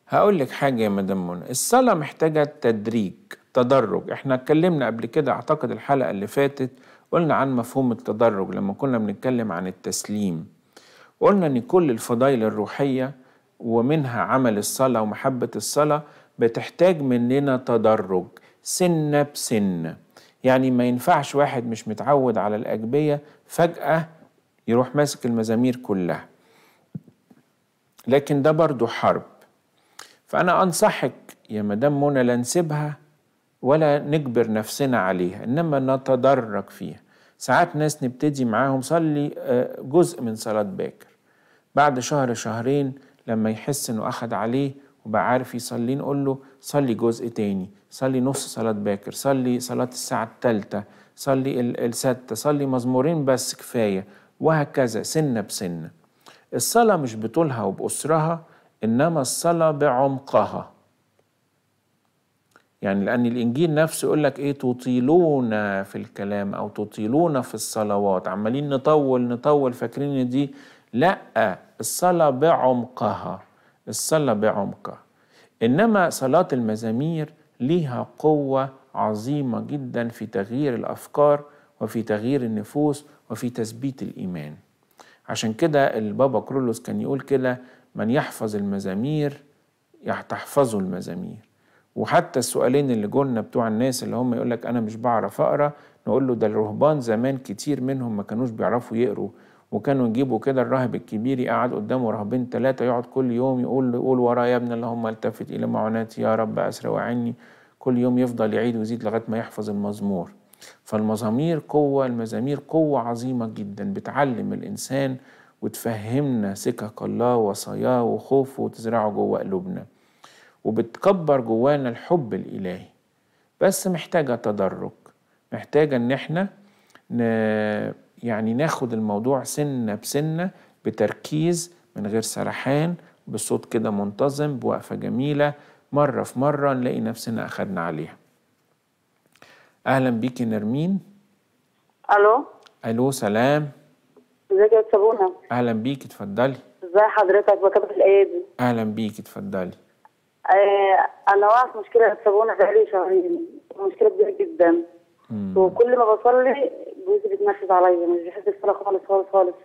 S1: هقول لك حاجه يا مدام منى الصلاه محتاجه تدريج تدرج احنا اتكلمنا قبل كده اعتقد الحلقه اللي فاتت قلنا عن مفهوم التدرج لما كنا بنتكلم عن التسليم قلنا ان كل الفضائل الروحيه ومنها عمل الصلاة ومحبة الصلاة بتحتاج مننا تدرج سنة بسنة يعني ما ينفعش واحد مش متعود على الأجبية فجأة يروح ماسك المزامير كلها لكن ده برضو حرب فأنا أنصحك يا مدام منى لا نسيبها ولا نجبر نفسنا عليها إنما نتدرج فيها ساعات ناس نبتدي معاهم صلي آه، جزء من صلاة باكر بعد شهر شهرين لما يحس انه اخد عليه وبقى عارف يصلي نقول له صلي جزء تاني صلي نص صلاة باكر صلي صلاة الساعة التالتة صلي الستة صلي مزمورين بس كفاية وهكذا سنة بسنة الصلاة مش بطولها وبأسرها إنما الصلاة بعمقها يعني لأن الإنجيل نفسه يقول لك إيه تطيلون في الكلام أو تطيلون في الصلوات عمالين نطول نطول فاكرين دي لا الصلاة بعمقها الصلاة بعمقها إنما صلاة المزامير ليها قوة عظيمة جدا في تغيير الأفكار وفي تغيير النفوس وفي تثبيت الإيمان عشان كده البابا كرولوس كان يقول كده من يحفظ المزامير تحفظه المزامير وحتى السؤالين اللي جولنا بتوع الناس اللي هم يقولك أنا مش بعرف أقرأ نقول له ده الرهبان زمان كتير منهم ما كانوش بيعرفوا يقروا وكانوا يجيبوا كده الراهب الكبير يقعد قدامه راهبين ثلاثة يقعد كل يوم يقول يقول ورايا يا ابن اللهم التفت إلى معوناتي يا رب أسرع وعني كل يوم يفضل يعيد ويزيد لغاية ما يحفظ المزمور فالمزامير قوة المزامير قوة عظيمة جدا بتعلم الإنسان وتفهمنا سكك الله وصاياه وخوفه وتزرعه جوه قلوبنا وبتكبر جوانا الحب الإلهي بس محتاجة تدرج محتاجة إن احنا يعني ناخد الموضوع سنة بسنة بتركيز من غير سرحان بصوت كده منتظم بوقفة جميلة مرة في مرة نلاقي نفسنا أخدنا عليها أهلا بيكي نرمين ألو ألو سلام
S2: ازيك يا سابونة
S1: أهلا بيكي اتفضلي
S2: ازي حضرتك بكافة الأيادي
S1: أهلا بيكي اتفضلي
S2: آه أنا واقف في مشكلة الصابونة بقالي شهرين مشكلة كبيرة جدا مم. وكل ما بصلي جوزي بيتنرفز عليا مش بحس بصلاه خالص خالص خالص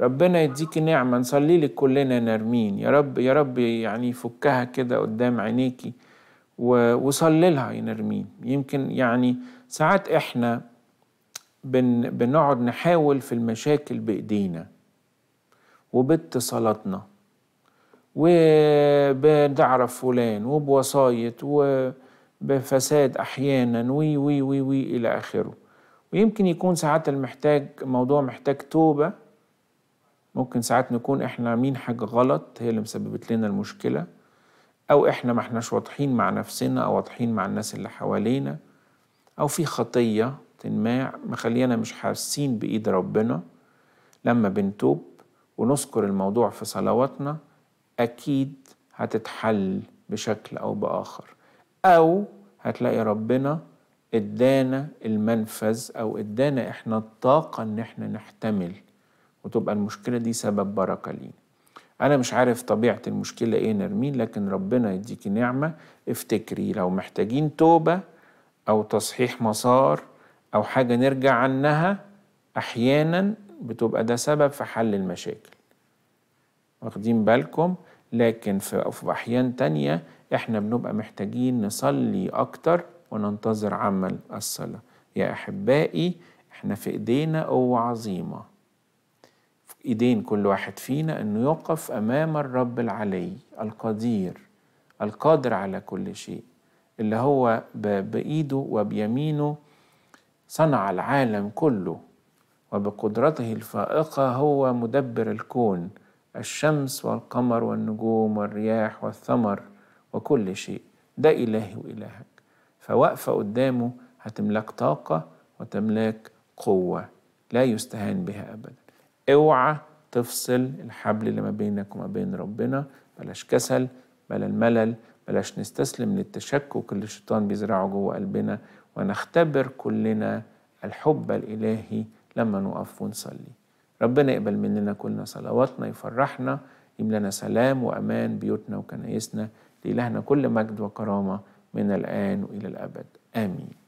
S1: ربنا يديكي نعمة نصلي لك كلنا نرمين يا رب يا رب يعني يفكها كده قدام عينيكي وصلي لها يا نرمين يمكن يعني ساعات احنا بن بنقعد نحاول في المشاكل بايدينا وباتصالاتنا وبنعرف فلان وبوصاية وبفساد احيانا وي وي وي وي الى اخره ويمكن يكون ساعات المحتاج موضوع محتاج توبة ممكن ساعات نكون احنا مين حاجة غلط هي اللي مسببت لنا المشكلة أو احنا ما احناش واضحين مع نفسنا أو واضحين مع الناس اللي حوالينا أو في خطية ما مخلينا مش حاسين بإيد ربنا لما بنتوب ونذكر الموضوع في صلواتنا أكيد هتتحل بشكل أو بآخر أو هتلاقي ربنا ادانا المنفذ او ادانا احنا الطاقه ان احنا نحتمل وتبقى المشكله دي سبب بركه لينا انا مش عارف طبيعه المشكله ايه نرمين لكن ربنا يديكي نعمه افتكري لو محتاجين توبه او تصحيح مسار او حاجه نرجع عنها احيانا بتبقى ده سبب في حل المشاكل واخدين بالكم لكن في احيان تانية احنا بنبقى محتاجين نصلي اكتر وننتظر عمل الصلاة يا أحبائي احنا في إيدينا قوة عظيمة في إيدين كل واحد فينا أنه يقف أمام الرب العلي القدير القادر على كل شيء اللي هو بإيده وبيمينه صنع العالم كله وبقدرته الفائقة هو مدبر الكون الشمس والقمر والنجوم والرياح والثمر وكل شيء ده إلهي وإلهك فواقفة قدامه هتملاك طاقة وتملاك قوة لا يستهان بها أبدا اوعى تفصل الحبل اللي ما بينك وما بين ربنا بلاش كسل بلا الملل بلاش نستسلم للتشكك اللي الشيطان بيزرعه جوه قلبنا ونختبر كلنا الحب الإلهي لما نقف ونصلي ربنا يقبل مننا كلنا صلواتنا يفرحنا يملنا سلام وأمان بيوتنا وكنايسنا لإلهنا كل مجد وكرامة من الآن وإلى الأبد آمين